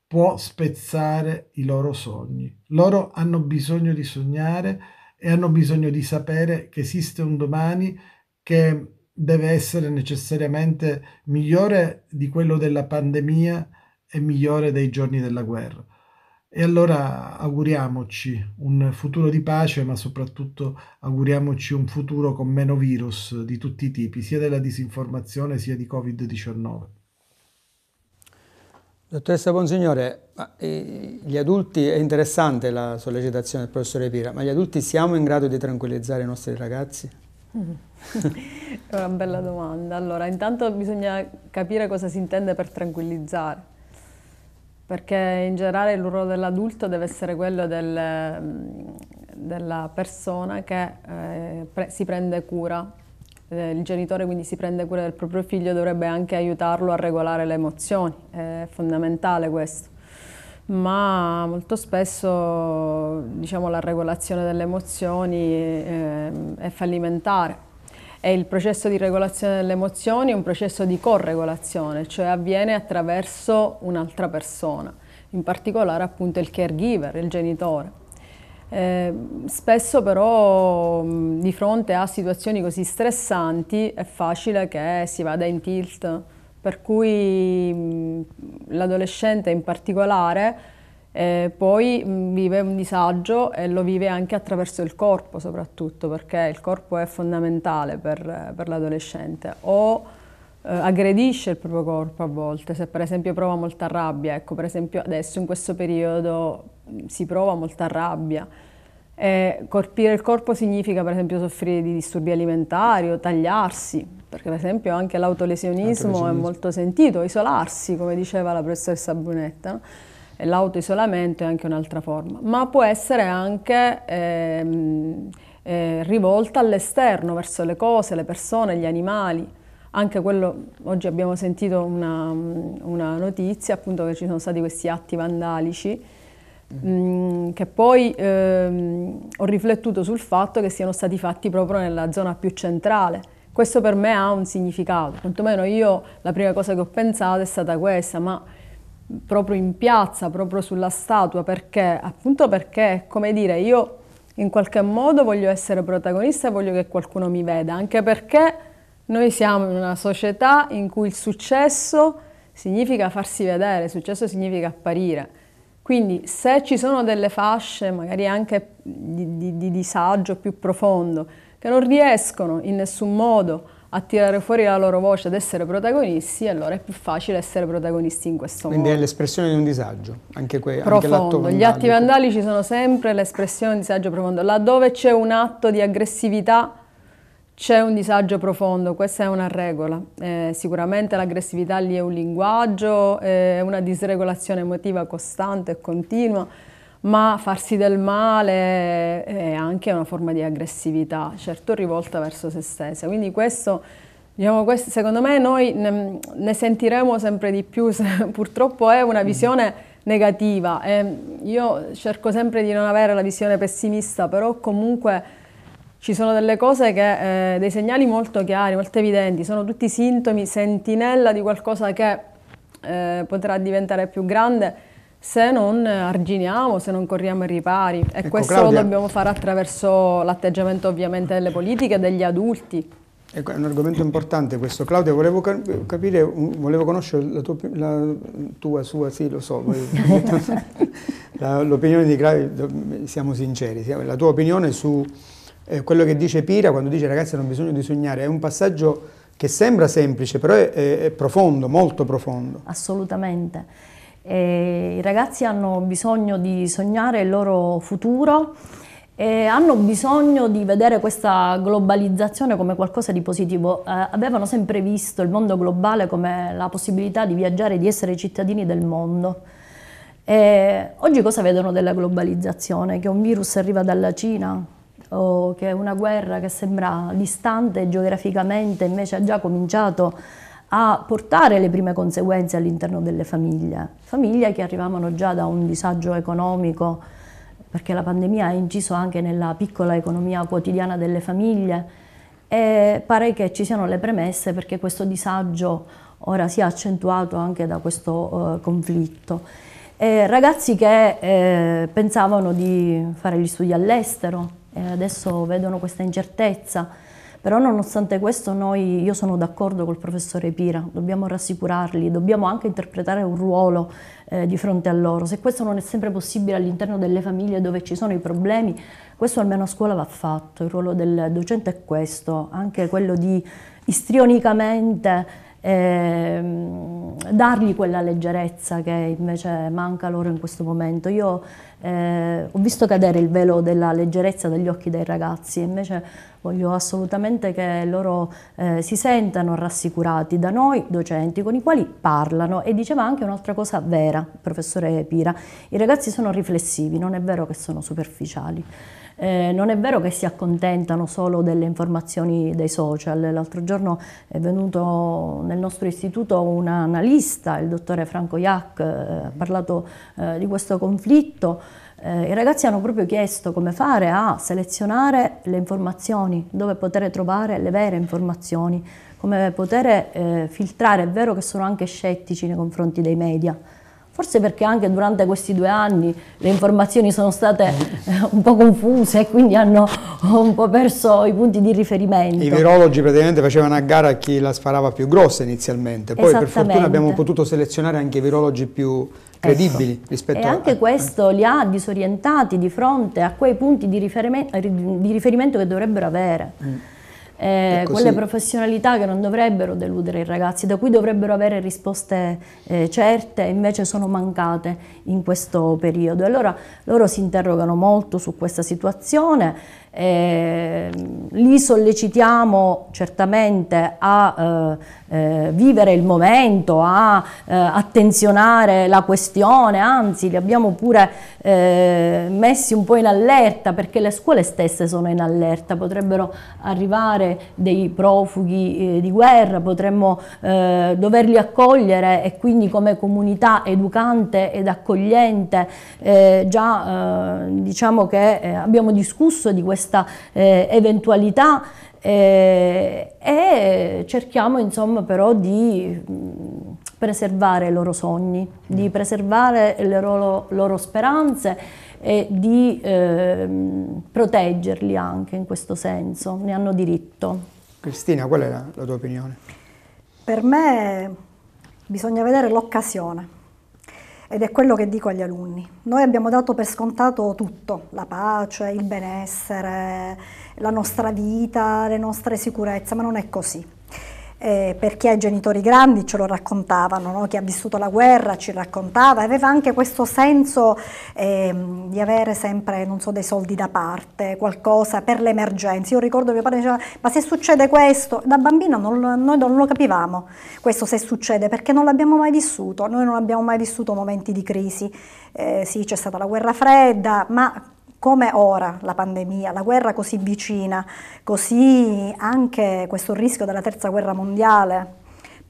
può spezzare i loro sogni. Loro hanno bisogno di sognare e hanno bisogno di sapere che esiste un domani che deve essere necessariamente migliore di quello della pandemia e migliore dei giorni della guerra. E allora auguriamoci un futuro di pace, ma soprattutto auguriamoci un futuro con meno virus di tutti i tipi, sia della disinformazione sia di Covid-19. Dottoressa Bonsignore, eh, gli adulti, è interessante la sollecitazione del professore Pira, ma gli adulti siamo in grado di tranquillizzare i nostri ragazzi? È mm-hmm. una bella domanda. Allora, intanto bisogna capire cosa si intende per tranquillizzare, perché in generale il ruolo dell'adulto deve essere quello del, mm, della persona che eh, pre si prende cura eh, il genitore quindi si prende cura del proprio figlio dovrebbe anche aiutarlo a regolare le emozioni, è fondamentale questo ma molto spesso diciamo, la regolazione delle emozioni eh, è fallimentare. E il processo di regolazione delle emozioni è un processo di corregolazione, cioè avviene attraverso un'altra persona, in particolare appunto il caregiver, il genitore. Ehm, spesso però di fronte a situazioni così stressanti è facile che si vada in tilt, per cui l'adolescente in particolare eh, poi vive un disagio e lo vive anche attraverso il corpo soprattutto, perché il corpo è fondamentale per, per l'adolescente. O eh, aggredisce il proprio corpo a volte, se per esempio prova molta rabbia, ecco per esempio adesso in questo periodo mm, si prova molta rabbia, eh, colpire il corpo significa per esempio soffrire di disturbi alimentari o tagliarsi, perché per esempio anche l'autolesionismo è molto sentito, isolarsi come diceva la professoressa Brunetta. No? l'autoisolamento è anche un'altra forma, ma può essere anche eh, eh, rivolta all'esterno, verso le cose, le persone, gli animali. Anche quello, oggi abbiamo sentito una, una notizia appunto che ci sono stati questi atti vandalici Mm, che poi ehm, ho riflettuto sul fatto che siano stati fatti proprio nella zona più centrale. Questo per me ha un significato, quantomeno io la prima cosa che ho pensato è stata questa, ma proprio in piazza, proprio sulla statua, perché? Appunto perché, come dire, io in qualche modo voglio essere protagonista e voglio che qualcuno mi veda, anche perché noi siamo in una società in cui il successo significa farsi vedere, il successo significa apparire. Quindi se ci sono delle fasce, magari anche di, di, di disagio più profondo, che non riescono in nessun modo a tirare fuori la loro voce ad essere protagonisti, allora è più facile essere protagonisti in questo Quindi modo. Quindi è l'espressione di un disagio, anche, que- profondo. anche Gli atti vandalici sono sempre l'espressione di un disagio profondo. Laddove c'è un atto di aggressività c'è un disagio profondo, questa è una regola. Eh, sicuramente l'aggressività lì è un linguaggio, è eh, una disregolazione emotiva costante e continua, ma farsi del male è anche una forma di aggressività, certo rivolta verso se stessa. Quindi questo, diciamo, questo secondo me noi ne, ne, sentiremo sempre di più, purtroppo è una visione negativa. Eh, io cerco sempre di non avere la visione pessimista, però comunque ci sono delle cose che, eh, dei segnali molto chiari, molto evidenti, sono tutti sintomi, sentinella di qualcosa che eh, potrà diventare più grande se non arginiamo, se non corriamo i ripari. E ecco, questo Claudia, lo dobbiamo fare attraverso l'atteggiamento ovviamente delle politiche e degli adulti. Ecco, è un argomento importante questo. Claudia, volevo capire, volevo conoscere la tua, la tua sua, sì, lo so, l'opinione di Claudia, siamo sinceri, la tua opinione su eh, quello che dice Pira quando dice ragazzi hanno bisogno di sognare, è un passaggio che sembra semplice, però è, è, è profondo, molto profondo. Assolutamente. E eh, I ragazzi hanno bisogno di sognare il loro futuro e hanno bisogno di vedere questa globalizzazione come qualcosa di positivo. Eh, avevano sempre visto il mondo globale come la possibilità di viaggiare, e di essere cittadini del mondo. E eh, oggi cosa vedono della globalizzazione? Che un virus arriva dalla Cina, o che una guerra che sembra distante geograficamente invece ha già cominciato a portare le prime conseguenze all'interno delle famiglie, famiglie che arrivavano già da un disagio economico, perché la pandemia ha inciso anche nella piccola economia quotidiana delle famiglie e pare che ci siano le premesse perché questo disagio ora sia accentuato anche da questo eh, conflitto. Eh, ragazzi che eh, pensavano di fare gli studi all'estero, eh, adesso vedono questa incertezza. Però nonostante questo noi, io sono d'accordo col professore Pira, dobbiamo rassicurarli, dobbiamo anche interpretare un ruolo eh, di fronte a loro. Se questo non è sempre possibile all'interno delle famiglie dove ci sono i problemi, questo almeno a scuola va fatto, il ruolo del docente è questo, anche quello di istrionicamente eh, dargli quella leggerezza che invece manca loro in questo momento. Io, eh, ho visto cadere il velo della leggerezza dagli occhi dei ragazzi, e invece voglio assolutamente che loro eh, si sentano rassicurati da noi docenti con i quali parlano e diceva anche un'altra cosa vera, il professore Pira, i ragazzi sono riflessivi, non è vero che sono superficiali eh, non è vero che si accontentano solo delle informazioni dei social. L'altro giorno è venuto nel nostro istituto un analista, il dottore Franco Iac, eh, ha parlato eh, di questo conflitto. Eh, I ragazzi hanno proprio chiesto come fare a selezionare le informazioni, dove poter trovare le vere informazioni, come poter eh, filtrare. È vero che sono anche scettici nei confronti dei media, Forse perché anche durante questi due anni le informazioni sono state eh, un po' confuse e quindi hanno un po' perso i punti di riferimento. I virologi praticamente facevano a gara chi la sparava più grossa inizialmente, poi per fortuna abbiamo potuto selezionare anche i virologi più ecco. credibili ecco. rispetto a... E anche a... questo li ha disorientati di fronte a quei punti di riferimento, di riferimento che dovrebbero avere. Mm eh, quelle professionalità che non dovrebbero deludere i ragazzi, da cui dovrebbero avere risposte eh, certe, invece sono mancate in questo periodo. Allora loro si interrogano molto su questa situazione, eh, li sollecitiamo certamente a eh, eh, vivere il momento, a eh, attenzionare la questione, anzi li abbiamo pure eh, messi un po' in allerta perché le scuole stesse sono in allerta, potrebbero arrivare dei profughi eh, di guerra, potremmo eh, doverli accogliere e quindi come comunità educante ed accogliente eh, già diciamo che abbiamo discusso di questa eventualità e, eh, e cerchiamo insomma però di mm, preservare i loro sogni, di mm. preservare le loro, loro speranze e di eh, proteggerli anche in questo senso, ne hanno diritto. Cristina, qual è la, la tua opinione? Per me bisogna vedere l'occasione ed è quello che dico agli alunni. Noi abbiamo dato per scontato tutto, la pace, il benessere, la nostra vita, le nostre sicurezze, ma non è così. Eh, perché ai genitori grandi ce lo raccontavano, no? chi ha vissuto la guerra ci raccontava, aveva anche questo senso eh, di avere sempre, non so, dei soldi da parte, qualcosa per le emergenze. Io ricordo mio padre diceva, ma se succede questo, da bambino non, noi non lo capivamo, questo se succede, perché non l'abbiamo mai vissuto, noi non abbiamo mai vissuto momenti di crisi, eh, sì c'è stata la guerra fredda, ma come ora la pandemia, la guerra così vicina, così anche questo rischio della terza guerra mondiale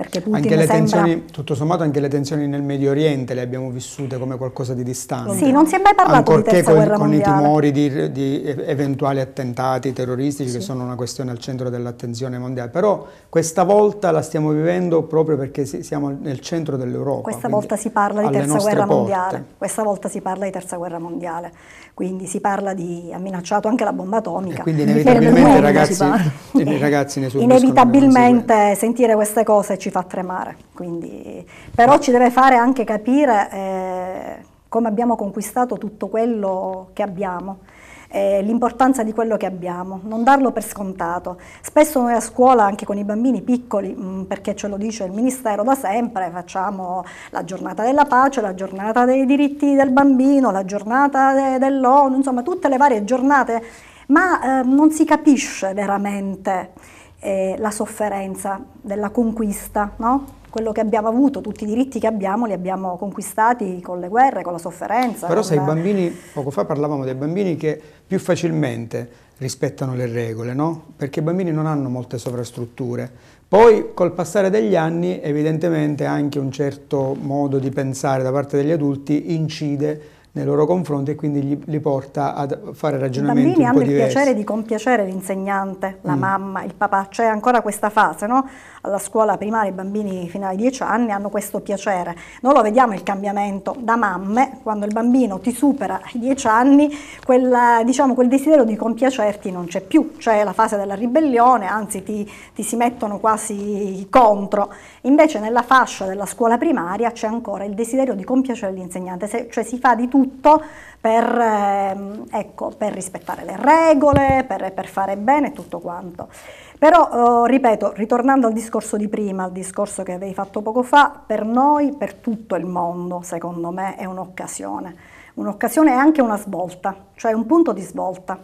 perché Putin anche le sembra... tensioni, tutto sommato anche le tensioni nel Medio Oriente le abbiamo vissute come qualcosa di distante. Sì, non si è mai parlato Ancorché di terza con, con mondiale. i timori di, di, eventuali attentati terroristici sì. che sono una questione al centro dell'attenzione mondiale, però questa volta la stiamo vivendo proprio perché siamo nel centro dell'Europa. Questa volta si parla di terza guerra porte. mondiale. Questa volta si parla di terza guerra mondiale. Quindi si parla di ha minacciato anche la bomba atomica. E quindi inevitabilmente ragazzi, i ragazzi ne subiscono Inevitabilmente sentire queste cose ci fa tremare, quindi, però ci deve fare anche capire eh, come abbiamo conquistato tutto quello che abbiamo. Eh, l'importanza di quello che abbiamo, non darlo per scontato. Spesso noi a scuola, anche con i bambini piccoli, mh, mm, perché ce lo dice il Ministero da sempre, facciamo la giornata della pace, la giornata dei diritti del bambino, la giornata de- dell'ONU, insomma tutte le varie giornate, ma eh, non si capisce veramente eh, la sofferenza della conquista, no? quello che abbiamo avuto, tutti i diritti che abbiamo li abbiamo conquistati con le guerre, con la sofferenza. Però se i bambini, poco fa parlavamo dei bambini che più facilmente rispettano le regole, no? Perché i bambini non hanno molte sovrastrutture. Poi col passare degli anni evidentemente anche un certo modo di pensare da parte degli adulti incide nei loro confronti e quindi gli, li porta a fare ragionamenti diversi. I bambini hanno il piacere di compiacere l'insegnante, la mm. mamma, il papà, c'è ancora questa fase, no? Alla scuola primaria i bambini fino ai 10 anni hanno questo piacere. Noi lo vediamo il cambiamento da mamme, quando il bambino ti supera i 10 anni, quel, diciamo, quel desiderio di compiacerti non c'è più, c'è la fase della ribellione, anzi ti, ti si mettono quasi contro. Invece nella fascia della scuola primaria c'è ancora il desiderio di compiacere l'insegnante, cioè si fa di tutto tutto per, ehm, ecco, per rispettare le regole, per, per, fare bene tutto quanto. Però, oh, ripeto, ritornando al discorso di prima, al discorso che avevi fatto poco fa, per noi, per tutto il mondo, secondo me, è un'occasione. Un'occasione e anche una svolta, cioè un punto di svolta.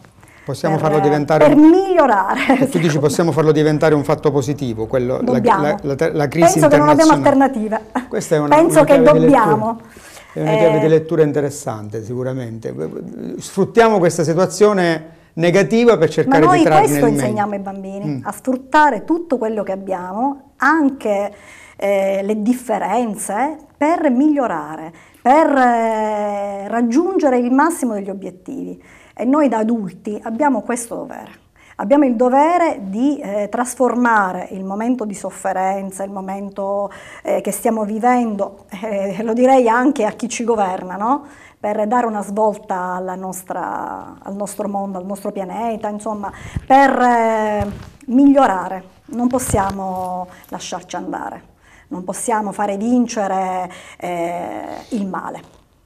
Possiamo per, farlo eh, diventare... Per migliorare. E tu dici possiamo farlo diventare un fatto positivo, quello, la, la, la, la, crisi Penso che non abbiamo alternative. Questa è una, Penso una che dobbiamo. Lettura. È una chiave eh... di lettura interessante sicuramente. Sfruttiamo questa situazione negativa per cercare di trarre Ma noi questo insegniamo ai bambini, mm. a sfruttare tutto quello che abbiamo, anche eh, le differenze, per migliorare, per eh, raggiungere il massimo degli obiettivi. E noi da adulti abbiamo questo dovere. Abbiamo il dovere di eh, trasformare il momento di sofferenza, il momento eh, che stiamo vivendo, eh, lo direi anche a chi ci governa, no? per dare una svolta nostra, al nostro mondo, al nostro pianeta, insomma, per eh, migliorare. Non possiamo lasciarci andare, non possiamo fare vincere eh, il male.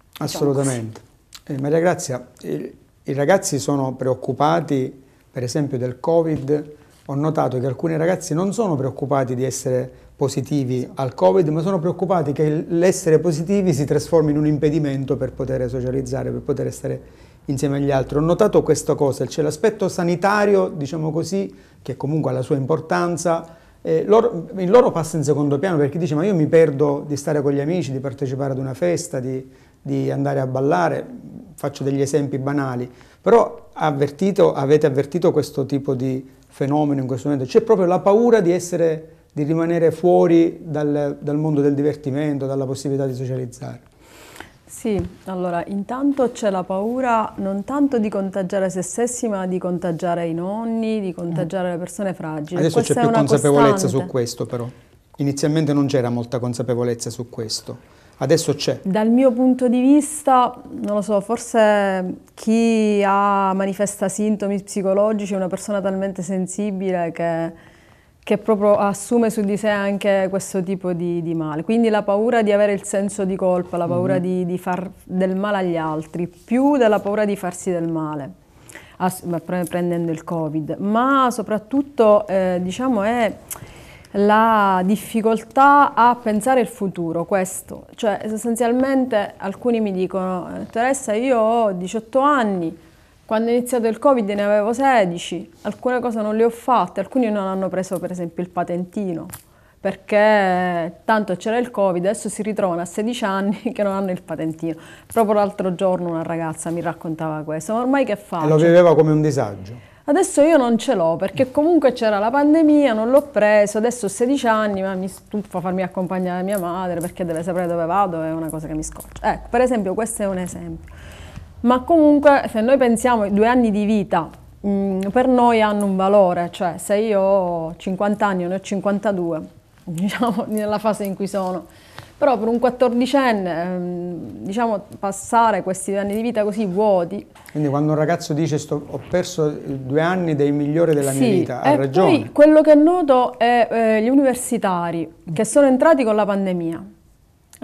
Diciamo Assolutamente. Diciamo Maria Grazia, i, i ragazzi sono preoccupati per esempio del Covid, ho notato che alcuni ragazzi non sono preoccupati di essere positivi al Covid, ma sono preoccupati che l'essere positivi si trasformi in un impedimento per poter socializzare, per poter stare insieme agli altri. Ho notato questa cosa, c'è l'aspetto sanitario, diciamo così, che comunque ha la sua importanza, eh, loro, il loro passa in secondo piano perché dice ma io mi perdo di stare con gli amici, di partecipare ad una festa, di, di andare a ballare, faccio degli esempi banali. Però avvertito, avete avvertito questo tipo di fenomeno in questo momento? C'è proprio la paura di, essere, di rimanere fuori dal, dal mondo del divertimento, dalla possibilità di socializzare? Sì, allora intanto c'è la paura non tanto di contagiare se stessi, ma di contagiare i nonni, di contagiare le persone fragili. Adesso c'è più consapevolezza costante. su questo però. Inizialmente non c'era molta consapevolezza su questo adesso c'è. Dal mio punto di vista, non lo so, forse chi ha, manifesta sintomi psicologici è una persona talmente sensibile che, che proprio assume su di sé anche questo tipo di, di, male. Quindi la paura di avere il senso di colpa, la paura mm. di, di far del male agli altri, più della paura di farsi del male prendendo il covid ma soprattutto eh, diciamo è la difficoltà a pensare il futuro, questo. Cioè sostanzialmente alcuni mi dicono Teresa io ho 18 anni, quando è iniziato il Covid ne avevo 16, alcune cose non le ho fatte, alcuni non hanno preso per esempio il patentino perché tanto c'era il Covid, adesso si ritrovano a 16 anni che non hanno il patentino. Proprio l'altro giorno una ragazza mi raccontava questo, ma ormai che fa? lo viveva come un disagio. Adesso io non ce l'ho perché mm. comunque c'era la pandemia, non l'ho preso, adesso ho 16 anni, ma mi stufa farmi accompagnare mia madre perché deve sapere dove vado, è una cosa che mi scoccia. Ecco, per esempio questo è un esempio. Ma comunque se noi pensiamo ai due anni di vita mh, mm, per noi hanno un valore, cioè se io ho 50 anni o ne ho 52, diciamo nella fase in cui sono, però per un quattordicenne, ehm, diciamo, passare questi due anni di vita così vuoti... Quindi quando un ragazzo dice sto, ho perso due anni dei migliori della sì, mia vita, ha ragione. Poi quello che noto è eh, gli universitari che sono entrati con la pandemia.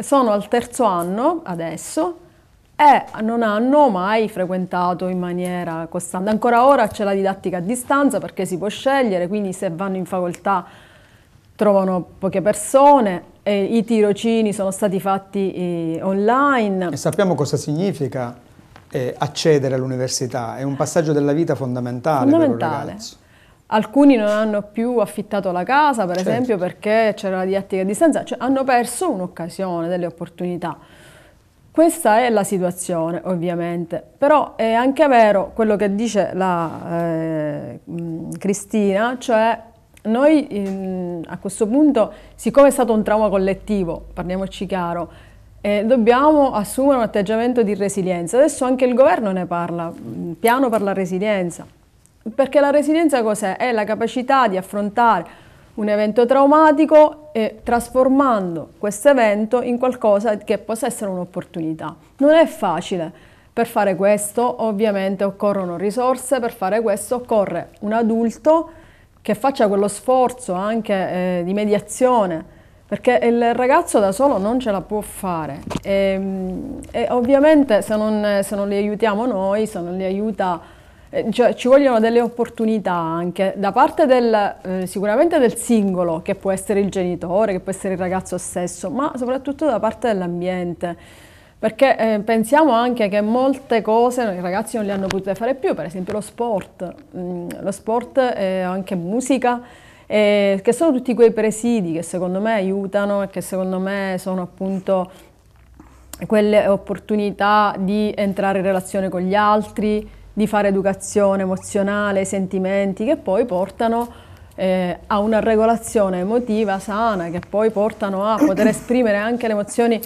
Sono al terzo anno adesso e non hanno mai frequentato in maniera costante. Ancora ora c'è la didattica a distanza perché si può scegliere, quindi se vanno in facoltà trovano poche persone, eh, i tirocini sono stati fatti eh, online. E sappiamo cosa significa eh, accedere all'università, è un passaggio della vita fondamentale, fondamentale. Alcuni non hanno più affittato la casa, per certo. esempio, perché c'era la didattica a distanza, cioè hanno perso un'occasione, delle opportunità. Questa è la situazione, ovviamente, però è anche vero quello che dice la eh, Cristina, cioè noi in, a questo punto, siccome è stato un trauma collettivo, parliamoci chiaro, eh, dobbiamo assumere un atteggiamento di resilienza. Adesso anche il governo ne parla, mm, piano per la resilienza. Perché la resilienza cos'è? È la capacità di affrontare un evento traumatico e trasformando questo evento in qualcosa che possa essere un'opportunità. Non è facile. Per fare questo ovviamente occorrono risorse, per fare questo occorre un adulto che faccia quello sforzo anche eh, di mediazione, perché il ragazzo da solo non ce la può fare. E, ehm, e ovviamente se non, se non, li aiutiamo noi, se non li aiuta, eh, cioè, ci vogliono delle opportunità anche da parte del, eh, sicuramente del singolo, che può essere il genitore, che può essere il ragazzo stesso, ma soprattutto da parte dell'ambiente. Perché eh, pensiamo anche che molte cose i ragazzi non le hanno potute fare più, per esempio lo sport, mm, lo sport e anche musica, eh, che sono tutti quei presidi che secondo me aiutano e che secondo me sono appunto quelle opportunità di entrare in relazione con gli altri, di fare educazione emozionale, sentimenti che poi portano eh, a una regolazione emotiva sana, che poi portano a poter esprimere anche le emozioni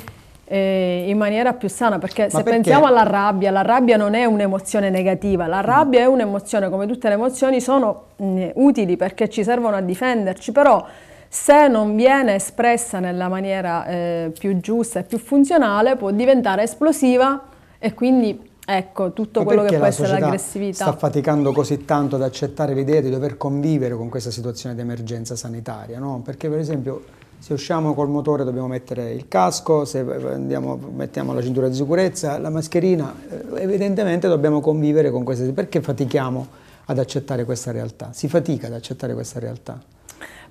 eh, in maniera più sana, perché Ma se perché? pensiamo alla rabbia, la rabbia non è un'emozione negativa, la rabbia è un'emozione, come tutte le emozioni sono mh, mm, utili perché ci servono a difenderci, però se non viene espressa nella maniera eh, più giusta e più funzionale può diventare esplosiva e quindi Ecco, tutto Ma quello che può la essere l'aggressività. Sta faticando così tanto ad accettare l'idea di dover convivere con questa situazione di emergenza sanitaria, no? Perché per esempio se usciamo col motore dobbiamo mettere il casco, se andiamo, mettiamo la cintura di sicurezza, la mascherina, eh, evidentemente dobbiamo convivere con queste, perché fatichiamo ad accettare questa realtà, si fatica ad accettare questa realtà.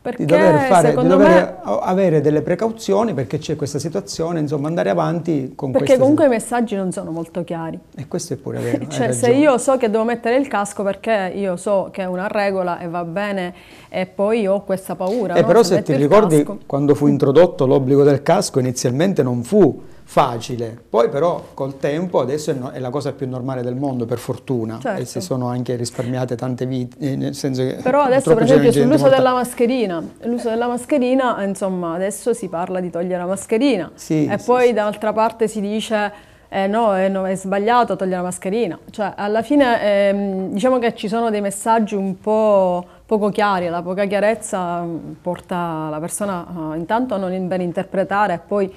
Perché di dover, fare, di dover me, avere delle precauzioni perché c'è questa situazione, insomma andare avanti con questo. Perché comunque situazione. i messaggi non sono molto chiari. E questo è pure vero. cioè se io so che devo mettere il casco perché io so che è una regola e va bene e poi ho questa paura. E no? però se, se ti ricordi casco. quando fu introdotto l'obbligo del casco inizialmente non fu facile. Poi però col tempo adesso è, no, è, la cosa più normale del mondo per fortuna certo. e si certo. sono anche risparmiate tante vite, eh, nel senso che Però adesso per esempio sull'uso molta... della mascherina, l'uso della mascherina, insomma, adesso si parla di togliere la mascherina sì, e sì, poi sì. dall'altra parte si dice eh no, eh no, è sbagliato togliere la mascherina. Cioè, alla fine ehm, diciamo che ci sono dei messaggi un po' poco chiari, la poca chiarezza mm, porta la persona uh, intanto a non ben interpretare e poi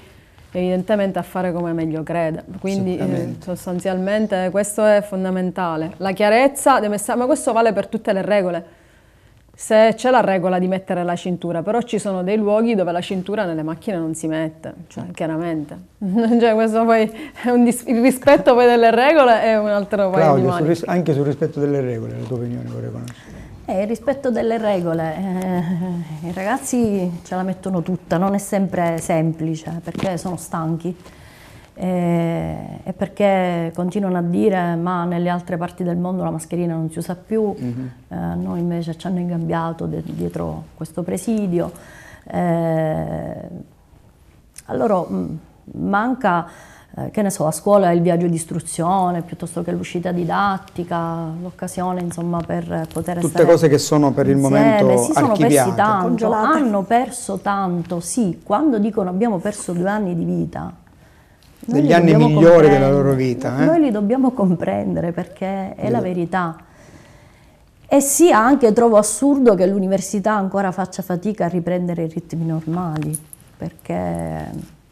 evidentemente a fare come meglio crede. Quindi eh, sostanzialmente questo è fondamentale. La chiarezza deve essere, ma questo vale per tutte le regole. Se c'è la regola di mettere la cintura, però ci sono dei luoghi dove la cintura nelle macchine non si mette, cioè certo. chiaramente. cioè, questo poi è un dis- il rispetto poi delle regole è un altro paio Claudio, di Ris- anche sul rispetto delle regole, la tua opinione vorrei conoscere. Eh, il rispetto delle regole, eh, i ragazzi ce la mettono tutta, non è sempre semplice perché sono stanchi eh, perché continuano a dire ma nelle altre parti del mondo la mascherina non si usa più, mm-hmm. noi invece ci hanno ingabbiato de- dietro questo presidio. Eh, a loro mh, mm, manca eh, che ne so, a scuola il viaggio di istruzione piuttosto che l'uscita didattica, l'occasione insomma per poter essere. Tutte cose che sono per il insieme. momento si sono persi tanto, congelate. hanno perso tanto, sì, quando dicono abbiamo perso due anni di vita, degli anni migliori della loro vita. Eh? Noi li dobbiamo comprendere perché è la verità. E sì, anche trovo assurdo che l'università ancora faccia fatica a riprendere i ritmi normali, perché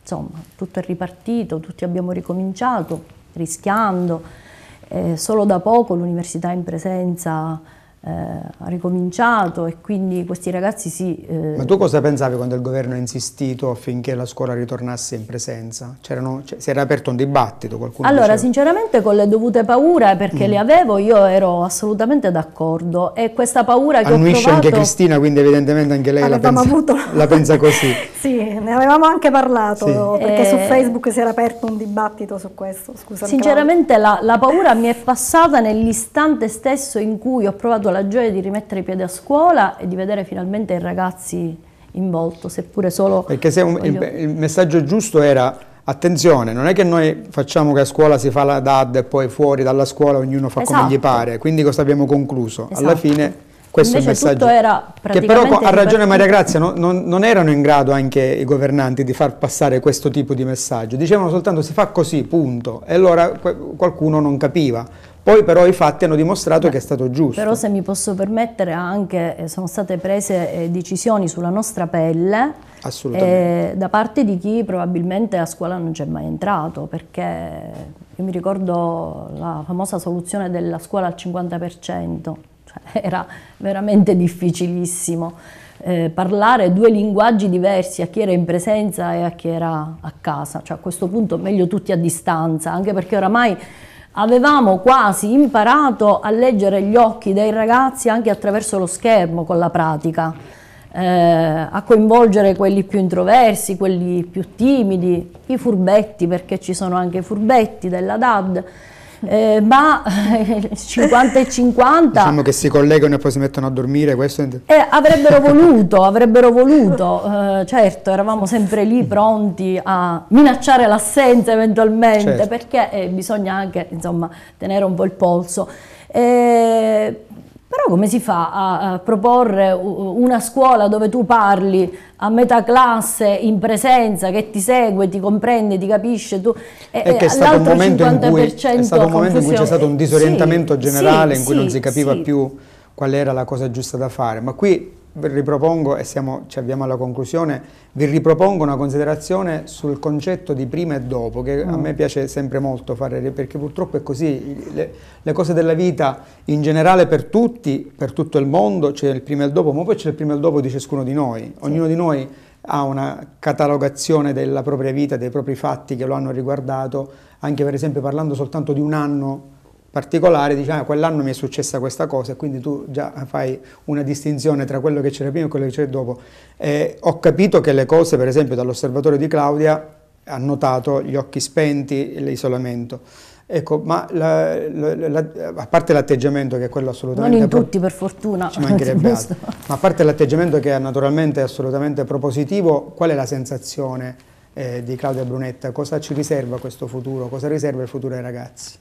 insomma tutto è ripartito, tutti abbiamo ricominciato rischiando. Eh, solo da poco l'università in presenza eh, ricominciato e quindi questi ragazzi sì. Eh, Ma tu cosa pensavi quando il governo ha insistito affinché la scuola ritornasse in presenza? Cioè, si era aperto un dibattito? Qualcuno allora, diceva... sinceramente con le dovute paure, perché mm. le avevo, io ero assolutamente d'accordo e questa paura che Annuisce ho provato... anche Cristina, quindi evidentemente anche lei la pensa, avuto... la pensa, così. sì, ne avevamo anche parlato, sì. perché e... su eh, Facebook si era aperto un dibattito su questo, Scusa, Sinceramente la, la paura mi è passata nell'istante stesso in cui ho provato la la gioia di rimettere i piedi a scuola e di vedere finalmente i ragazzi in volto, seppure solo... Perché se un, il, il messaggio giusto era attenzione, non è che noi facciamo che a scuola si fa la DAD e poi fuori dalla scuola ognuno fa esatto. come gli esatto. pare, quindi cosa abbiamo concluso? Esatto. Alla fine questo Invece è il messaggio. che però ha ragione Maria Grazia, no, non, non, erano in grado anche i governanti di far passare questo tipo di messaggio, dicevano soltanto si fa così, punto, e allora qualcuno non capiva. Poi però i fatti hanno dimostrato Beh, che è stato giusto. Però se mi posso permettere anche eh, sono state prese eh, decisioni sulla nostra pelle eh, da parte di chi probabilmente a scuola non c'è mai entrato perché io mi ricordo la famosa soluzione della scuola al 50%, cioè era veramente difficilissimo. Eh, parlare due linguaggi diversi a chi era in presenza e a chi era a casa, cioè a questo punto meglio tutti a distanza, anche perché oramai avevamo quasi imparato a leggere gli occhi dei ragazzi anche attraverso lo schermo con la pratica, eh, a coinvolgere quelli più introversi, quelli più timidi, i furbetti, perché ci sono anche i furbetti della DAD, eh, ma 50 eh, e 50... Diciamo che si collegano e poi si mettono a dormire, questo... Eh, avrebbero voluto, avrebbero voluto, eh, certo, eravamo sempre lì pronti a minacciare l'assenza eventualmente, certo. perché eh, bisogna anche, insomma, tenere un po' il polso. Eh, però come si fa a, a proporre una scuola dove tu parli a metà classe in presenza che ti segue, ti comprende, ti capisce tu e, è che è stato un momento in cui c'è stato un disorientamento sì, generale sì, in cui sì, non si capiva più qual era la cosa giusta da fare, ma qui vi ripropongo, e siamo, ci avviamo alla conclusione, vi ripropongo una considerazione sul concetto di prima e dopo, che mm. a me piace sempre molto fare, perché purtroppo è così, le, le, cose della vita in generale per tutti, per tutto il mondo, c'è il prima e il dopo, ma poi c'è il prima e il dopo di ciascuno di noi, ognuno di noi ha una catalogazione della propria vita, dei propri fatti che lo hanno riguardato, anche per esempio parlando soltanto di un anno particolare, diciamo, ah, quell'anno mi è successa questa cosa e quindi tu già fai una distinzione tra quello che c'era prima e quello che c'era dopo. Eh, ho capito che le cose, per esempio, dall'osservatorio di Claudia ha notato gli occhi spenti, l'isolamento. Ecco, ma la, la, la, a parte l'atteggiamento che è quello assolutamente... Non in tutti per fortuna. Ci mancherebbe altro. Ma a parte l'atteggiamento che è naturalmente assolutamente propositivo, qual è la sensazione eh, di Claudia Brunetta? Cosa ci riserva questo futuro? Cosa riserva il futuro ai ragazzi?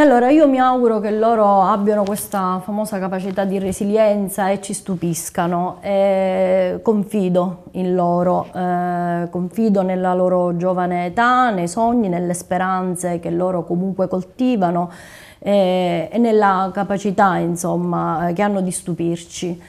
E allora io mi auguro che loro abbiano questa famosa capacità di resilienza e ci stupiscano. E confido in loro, eh, confido nella loro giovane età, nei sogni, nelle speranze che loro comunque coltivano eh, e nella capacità insomma, che hanno di stupirci.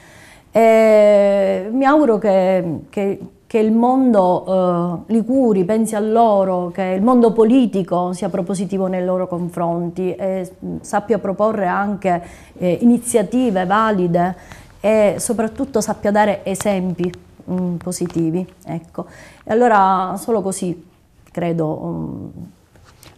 E mi auguro che, che che il mondo eh, Liguri pensi a loro, che il mondo politico sia propositivo nei loro confronti e mm, sappia proporre anche eh, iniziative valide e soprattutto sappia dare esempi mh, mm, positivi. Ecco. E allora solo così credo... Mh, mm,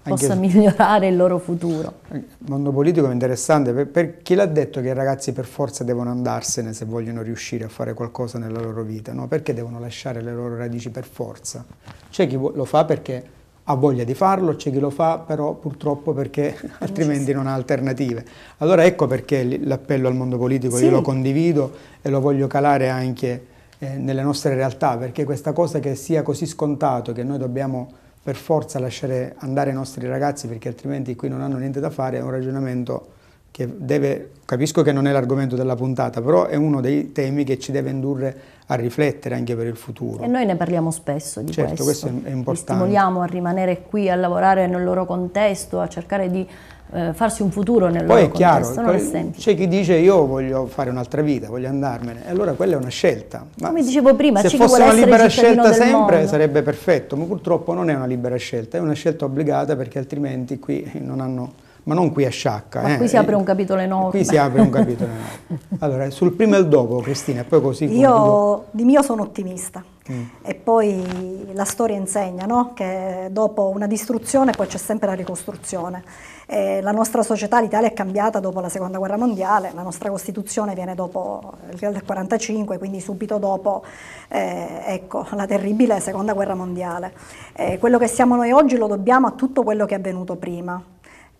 possa anche, migliorare il loro futuro. Il mondo politico è interessante, per, per chi l'ha detto che i ragazzi per forza devono andarsene se vogliono riuscire a fare qualcosa nella loro vita? No? Perché devono lasciare le loro radici per forza? C'è chi lo fa perché ha voglia di farlo, c'è chi lo fa però purtroppo perché altrimenti non ha alternative. Allora ecco perché l'appello al mondo politico sì. io lo condivido e lo voglio calare anche eh, nelle nostre realtà, perché questa cosa che sia così scontato che noi dobbiamo per forza lasciare andare i nostri ragazzi perché altrimenti qui non hanno niente da fare, è un ragionamento che deve, capisco che non è l'argomento della puntata, però è uno dei temi che ci deve indurre a riflettere anche per il futuro. E noi ne parliamo spesso di certo, questo. questo è importante. Li stimoliamo a rimanere qui, a lavorare nel loro contesto, a cercare di eh, farsi un futuro nel Poi loro chiaro, contesto. Poi è chiaro, c'è chi dice io voglio fare un'altra vita, voglio andarmene, e allora quella è una scelta. Ma Come dicevo prima, se fosse una libera scelta sempre mondo. sarebbe perfetto, ma purtroppo non è una libera scelta, è una scelta obbligata perché altrimenti qui non hanno ma non qui a Sciacca. Ma eh. qui si apre un capitolo enorme. Qui si apre un capitolo enorme. Allora, sul primo e il dopo, Cristina, e poi così. Io di mio sono ottimista. Mm. E poi la storia insegna no? che dopo una distruzione poi c'è sempre la ricostruzione. E la nostra società, l'Italia, è cambiata dopo la seconda guerra mondiale, la nostra Costituzione viene dopo il 1945, quindi subito dopo eh, ecco, la terribile seconda guerra mondiale. E quello che siamo noi oggi lo dobbiamo a tutto quello che è avvenuto prima.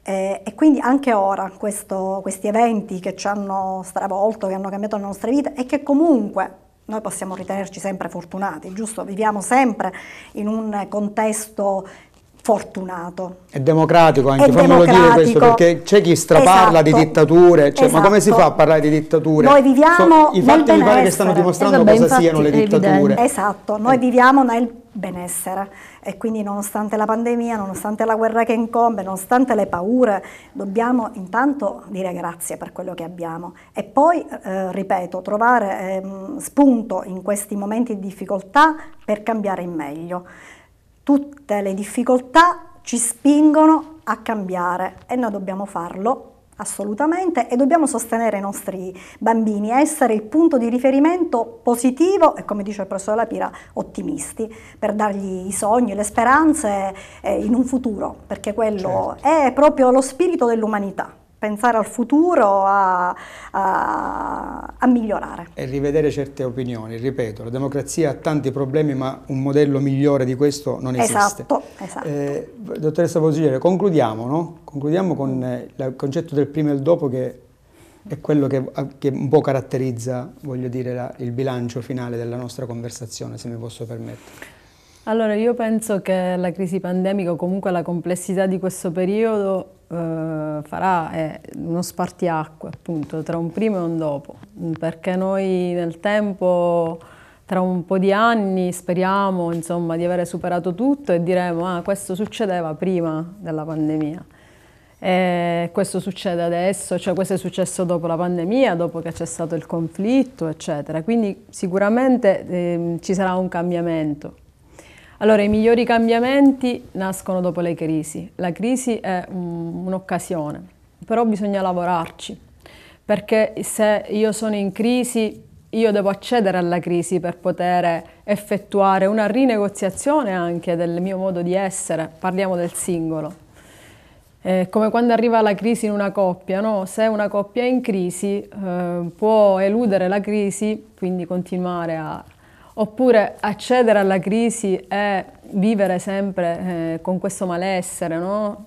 Eh, e quindi anche ora questo, questi eventi che ci hanno stravolto, che hanno cambiato le nostre vite e che comunque noi possiamo ritenerci sempre fortunati, giusto? Viviamo sempre in un contesto fortunato. È democratico anche, è fammelo democratico. dire questo, perché c'è chi straparla esatto. di dittature, cioè, esatto. ma come si esatto. fa a parlare di dittature? Noi viviamo so, I fatti mi pare che stanno dimostrando vabbè, cosa siano le dittature. Esatto, noi eh. viviamo nel benessere e quindi nonostante la pandemia, nonostante la guerra che incombe, nonostante le paure, dobbiamo intanto dire grazie per quello che abbiamo e poi, eh, ripeto, trovare eh, spunto in questi momenti di difficoltà per cambiare in meglio tutte le difficoltà ci spingono a cambiare e noi dobbiamo farlo assolutamente e dobbiamo sostenere i nostri bambini, essere il punto di riferimento positivo e come dice il professor Lapira ottimisti per dargli i sogni, le speranze eh, in un futuro perché quello certo. è proprio lo spirito dell'umanità pensare al futuro, a, a, a, migliorare. E rivedere certe opinioni, ripeto, la democrazia ha tanti problemi ma un modello migliore di questo non esiste. Esatto, esatto. Eh, dottoressa Posigliere, concludiamo, no? concludiamo con eh, il concetto del prima e il dopo che è quello che, che un po' caratterizza, voglio dire, la, il bilancio finale della nostra conversazione, se mi posso permettere. Allora, io penso che la crisi pandemica o comunque la complessità di questo periodo eh, farà è uno spartiacque appunto tra un prima e un dopo, perché noi nel tempo tra un po' di anni speriamo insomma, di avere superato tutto e diremo ah questo succedeva prima della pandemia. E questo succede adesso, cioè questo è successo dopo la pandemia, dopo che c'è stato il conflitto, eccetera. Quindi sicuramente eh, ci sarà un cambiamento. Allora, i migliori cambiamenti nascono dopo le crisi. La crisi è mm, un'occasione, però bisogna lavorarci, perché se io sono in crisi, io devo accedere alla crisi per poter effettuare una rinegoziazione anche del mio modo di essere, parliamo del singolo. È come quando arriva la crisi in una coppia, no? se una coppia è in crisi eh, può eludere la crisi, quindi continuare a Oppure accedere alla crisi e vivere sempre eh, con questo malessere, no?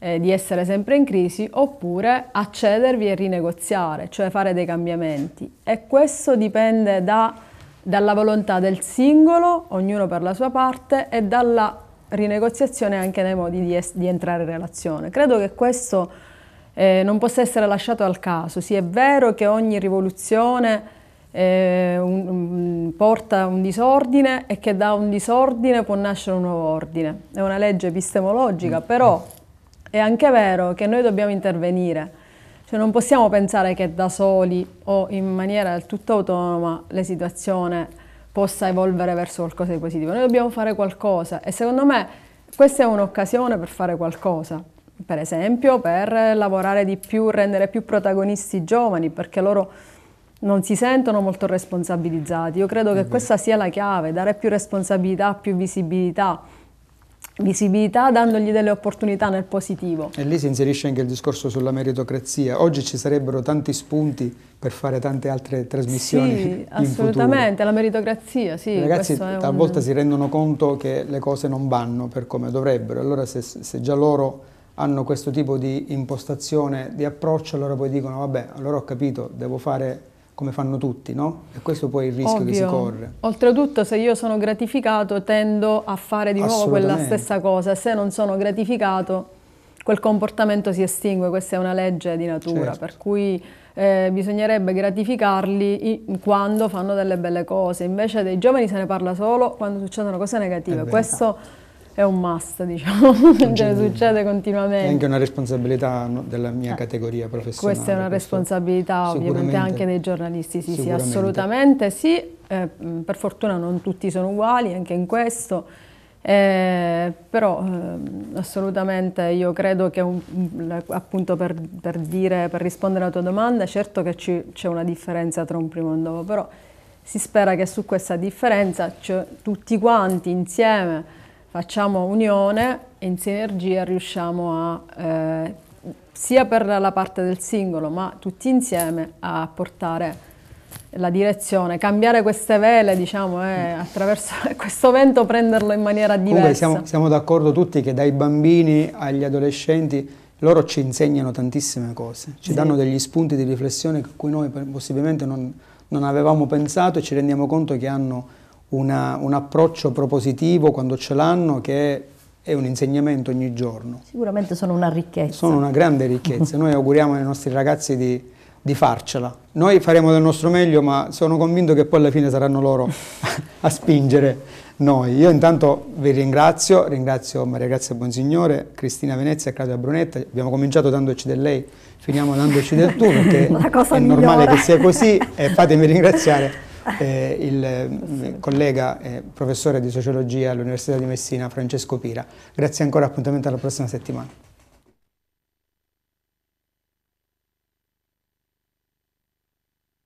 eh, di essere sempre in crisi, oppure accedervi e rinegoziare, cioè fare dei cambiamenti. E questo dipende da, dalla volontà del singolo, ognuno per la sua parte, e dalla rinegoziazione anche nei modi di, es- di entrare in relazione. Credo che questo eh, non possa essere lasciato al caso. Sì, è vero che ogni rivoluzione eh, un, un, porta un disordine e che da un disordine può nascere un nuovo ordine. È una legge epistemologica, mm. però è anche vero che noi dobbiamo intervenire. Cioè non possiamo pensare che da soli o in maniera del tutto autonoma la situazione possa evolvere verso qualcosa di positivo. Noi dobbiamo fare qualcosa e secondo me questa è un'occasione per fare qualcosa. Per esempio per lavorare di più, rendere più protagonisti i giovani, perché loro non si sentono molto responsabilizzati. Io credo che questa sia la chiave, dare più responsabilità, più visibilità visibilità dandogli delle opportunità nel positivo. E lì si inserisce anche il discorso sulla meritocrazia. Oggi ci sarebbero tanti spunti per fare tante altre trasmissioni. Sì, assolutamente, la meritocrazia, sì. I ragazzi talvolta un... si rendono conto che le cose non vanno per come dovrebbero, allora se, se già loro hanno questo tipo di impostazione, di approccio, allora poi dicono vabbè, allora ho capito, devo fare come fanno tutti, no? E questo poi è il rischio Ovvio. che si corre. Oltretutto se io sono gratificato tendo a fare di nuovo quella stessa cosa, se non sono gratificato quel comportamento si estingue, questa è una legge di natura, certo. per cui eh, bisognerebbe gratificarli quando fanno delle belle cose, invece dei giovani se ne parla solo quando succedono cose negative, questo è un must, diciamo, cioè, succede continuamente. È anche una responsabilità della mia eh, categoria professionale. Questa è una responsabilità ovviamente anche dei giornalisti, sì, sì, assolutamente sì. Eh, mm, per fortuna non tutti sono uguali, anche in questo. Eh, però eh, assolutamente io credo che un, appunto per, per, dire, per rispondere alla tua domanda, certo che c'è una differenza tra un primo e un dopo, però si spera che su questa differenza cioè, tutti quanti insieme facciamo unione e in sinergia riusciamo a, eh, sia per la parte del singolo, ma tutti insieme a portare la direzione, cambiare queste vele, diciamo, eh, mm. attraverso questo vento prenderlo in maniera diversa. Comunque siamo, siamo d'accordo tutti che dai bambini agli adolescenti loro ci insegnano tantissime cose, ci sì. danno degli spunti di riflessione a cui noi possibilmente non, non avevamo pensato e ci rendiamo conto che hanno una, un approccio propositivo quando ce l'hanno che è un insegnamento ogni giorno. Sicuramente sono una ricchezza. Sono una grande ricchezza. Noi auguriamo ai nostri ragazzi di, di farcela. Noi faremo del nostro meglio, ma sono convinto che poi alla fine saranno loro a spingere noi. Io intanto vi ringrazio, ringrazio Maria Grazia Buonsignore, Cristina Venezia e Claudia Brunetta. Abbiamo cominciato dandoci del lei, finiamo dandoci del tu, perché è migliora. normale che sia così e fatemi ringraziare eh, il eh, collega eh, professore di sociologia all'Università di Messina Francesco Pira. Grazie ancora, appuntamento alla prossima settimana.